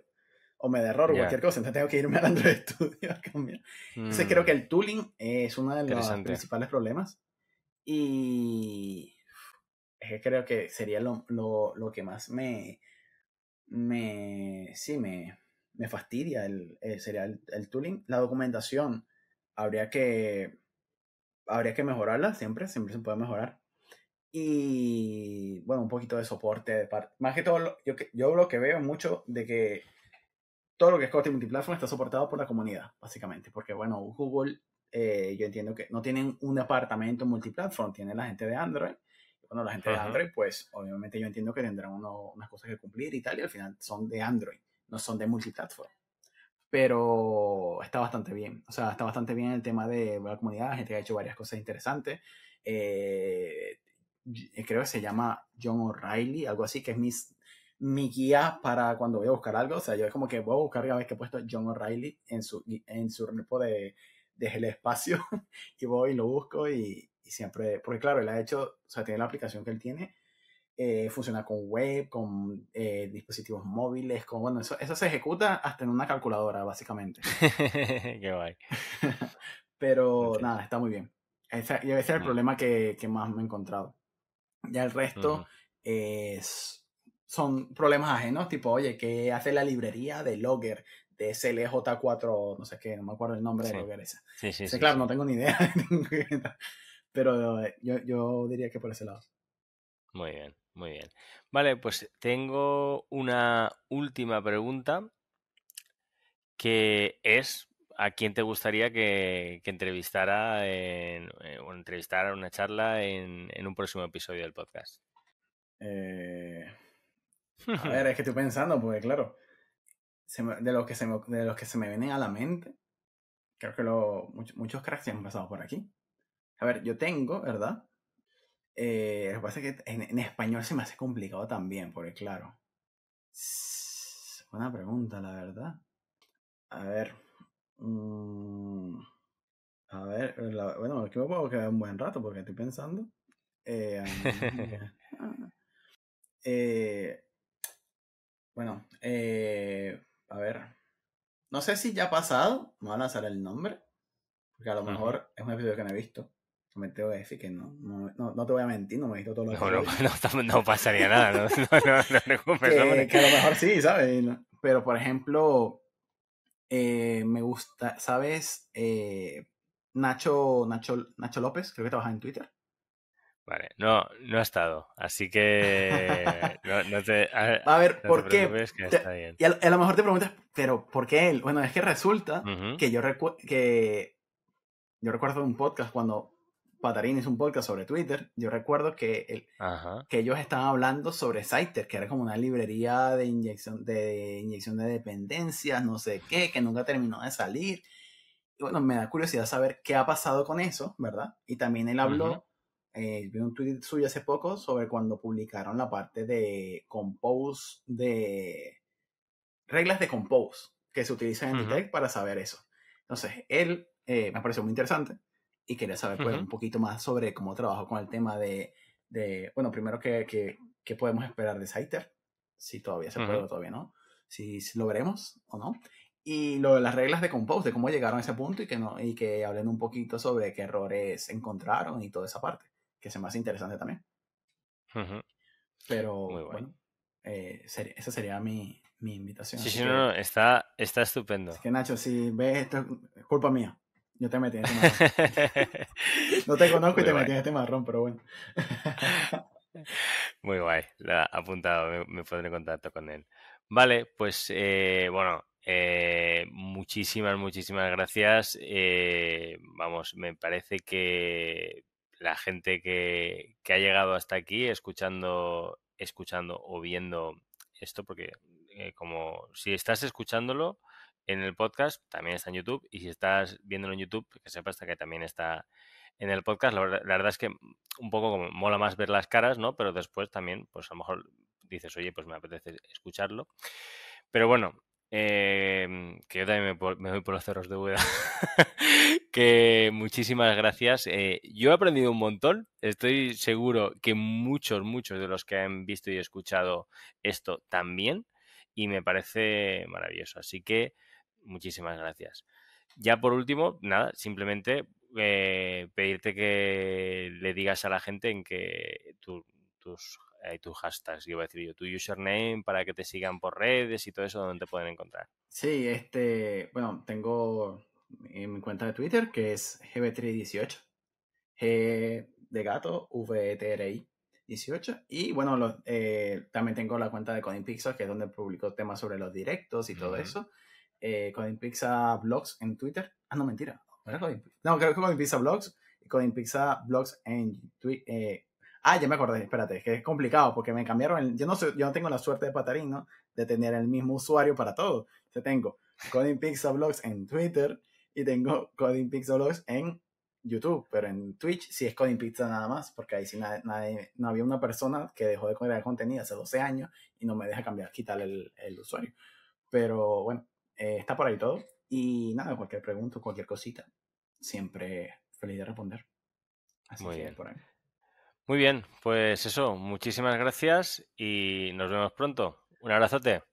O me da error o cualquier cosa. Entonces tengo que irme al Android Studio a cambiar. Entonces creo que mm. el tooling es uno de los principales problemas. Y es que creo que sería lo, lo, lo que más me, me, sí, me, me fastidia el, eh, sería el, el, tooling. La documentación habría que, habría que mejorarla siempre, siempre se puede mejorar y bueno, un poquito de soporte de Más que todo, yo, yo lo que veo mucho de que todo lo que es y multiplataforma está soportado por la comunidad, básicamente, porque bueno, Google, eh, yo entiendo que no tienen un departamento multiplataforma, Tienen la gente de Android. Bueno, la gente de Android, pues obviamente yo entiendo que tendrán unas cosas que cumplir y tal, y al final son de Android, no son de multiplataforma. Pero está bastante bien, o sea, está bastante bien el tema de la comunidad, la gente ha hecho varias cosas interesantes. Eh, eh, creo que se llama John O'Reilly, algo así, que es mis, mi guía para cuando voy a buscar algo. O sea, yo es como que voy a buscar cada vez que he puesto John O'Reilly en su, en su repo de, de el espacio y voy y lo busco y, siempre, porque claro, él ha hecho, o sea, tiene la aplicación que él tiene, eh, funciona con web, con eh, dispositivos móviles, con, bueno, eso, se ejecuta hasta en una calculadora, básicamente.
Qué guay.
Pero nada, está muy bien. Ese, ese es el problema que más me he encontrado. Ya el resto es, son problemas ajenos, tipo, oye, ¿qué hace la librería de Logger? De SLJ4, no sé qué, no me acuerdo el nombre de Logger esa.
Sí, sí, claro, no
tengo ni idea. Pero eh, yo diría que por ese lado.
Muy bien, muy bien. Vale, pues tengo una última pregunta que es ¿A quién te gustaría que, entrevistara eh, o entrevistara una charla en, un próximo episodio del podcast?
Eh, a ver, es que estoy pensando, porque claro, de, los que se me, de los que se me vienen a la mente, creo que lo, muchos, cracks se han pasado por aquí. A ver, yo tengo, ¿verdad? Eh, lo que pasa es que en, en, español se me hace complicado también, porque claro. Buena pregunta, la verdad. A ver a ver, bueno, aquí me puedo quedar un buen rato porque estoy pensando. bueno, a ver. No sé si ya ha pasado, me voy a lanzar el nombre, porque a lo mejor es un episodio que no he visto. No decir que no, te voy a mentir, no me he visto todos los episodios. no, no, no, pasaría nada, no, no, no, no, no, no, no, no, no, eh, me gusta, ¿sabes? Eh, Nacho, Nacho, Nacho López, creo que trabaja en Twitter.
Vale, no, no ha estado, así que no, ah, a, ver, ¿por qué? a, lo
mejor te preguntas, pero ¿por qué él? Bueno, es que resulta que yo que yo recuerdo un podcast cuando Patarín hizo un podcast sobre Twitter. Yo recuerdo que, que ellos estaban hablando sobre CYTER, que era como una librería de inyección de, inyección de dependencias, no sé qué, que nunca terminó de salir. Y bueno, me da curiosidad saber qué ha pasado con eso, ¿verdad? Y también él habló, eh, vi un tweet suyo hace poco sobre cuando publicaron la parte de Compose, de reglas de Compose, que se utilizan en uh para saber eso. Entonces, él eh, me pareció muy interesante y quería saber pues, un poquito más sobre cómo trabajo con el tema de, de bueno, primero, ¿qué, podemos esperar de Scyther? Si todavía se puede o todavía no. Si, lo veremos o no. Y lo de las reglas de Compose, de cómo llegaron a ese punto y que, no, y que hablen un poquito sobre qué errores encontraron y toda esa parte, que se más interesante también. Pero bueno, eh, esa sería mi, mi invitación. Sí, sí, no,
está, está estupendo. Es que Nacho,
si ves esto, es culpa mía. Yo te metí en este marrón. no te conozco y te metí este marrón, pero bueno.
Muy guay, la apuntado, me, pondré en contacto con él. Vale, pues eh, bueno, eh, muchísimas, muchísimas gracias. Eh, vamos, me parece que la gente que, que, ha llegado hasta aquí escuchando, escuchando o viendo esto, porque como si estás escuchándolo, en el podcast, también está en YouTube. Y si estás viéndolo en YouTube, que sepas que también está en el podcast. La, verdad es que un poco como mola más ver las caras, ¿no? Pero después también, pues a lo mejor dices, oye, pues me apetece escucharlo. Pero bueno, em, que yo también me, voy por los cerros de Buda. que muchísimas gracias. Eh, yo he aprendido un montón. Estoy seguro que muchos, muchos de los que han visto y escuchado esto también. Y me parece maravilloso. Así que Muchísimas gracias. Ya por último, nada, simplemente eh, pedirte que le digas a la gente en que tu, tus, eh, tus hashtags, voy a decir yo, tu username para que te sigan por redes y todo eso, donde te pueden encontrar.
Sí, este, bueno, tengo en mi cuenta de Twitter que es GB318, G de gato, VTRI. E 18. Y bueno, eh, también tengo la cuenta de Coding Pixels, que es donde publico temas sobre los directos y todo eso. Eh, Coding Pizza Blogs en Twitter. Ah, no, mentira. No, creo que Coding Pizza Blogs Coding Pizza Blogs en Twitter. Eh, ah, ya me acordé, espérate, es que es complicado porque me cambiaron. yo, no sé, yo no tengo la suerte de patarino De tener el mismo usuario para todo. Yo tengo Coding Pizza Blogs en Twitter y tengo Coding Pizza Blogs en YouTube, pero en Twitch sí es Coding Pizza nada más, porque ahí sí no había una persona que dejó de crear contenido hace 12 años y no me deja cambiar, quitar el usuario. Pero bueno, eh, está por ahí todo. Y nada, cualquier pregunta, cualquier cosita, siempre feliz de responder. Así Muy bien. por ahí.
Muy bien, pues eso, muchísimas gracias y nos vemos pronto. Un abrazote.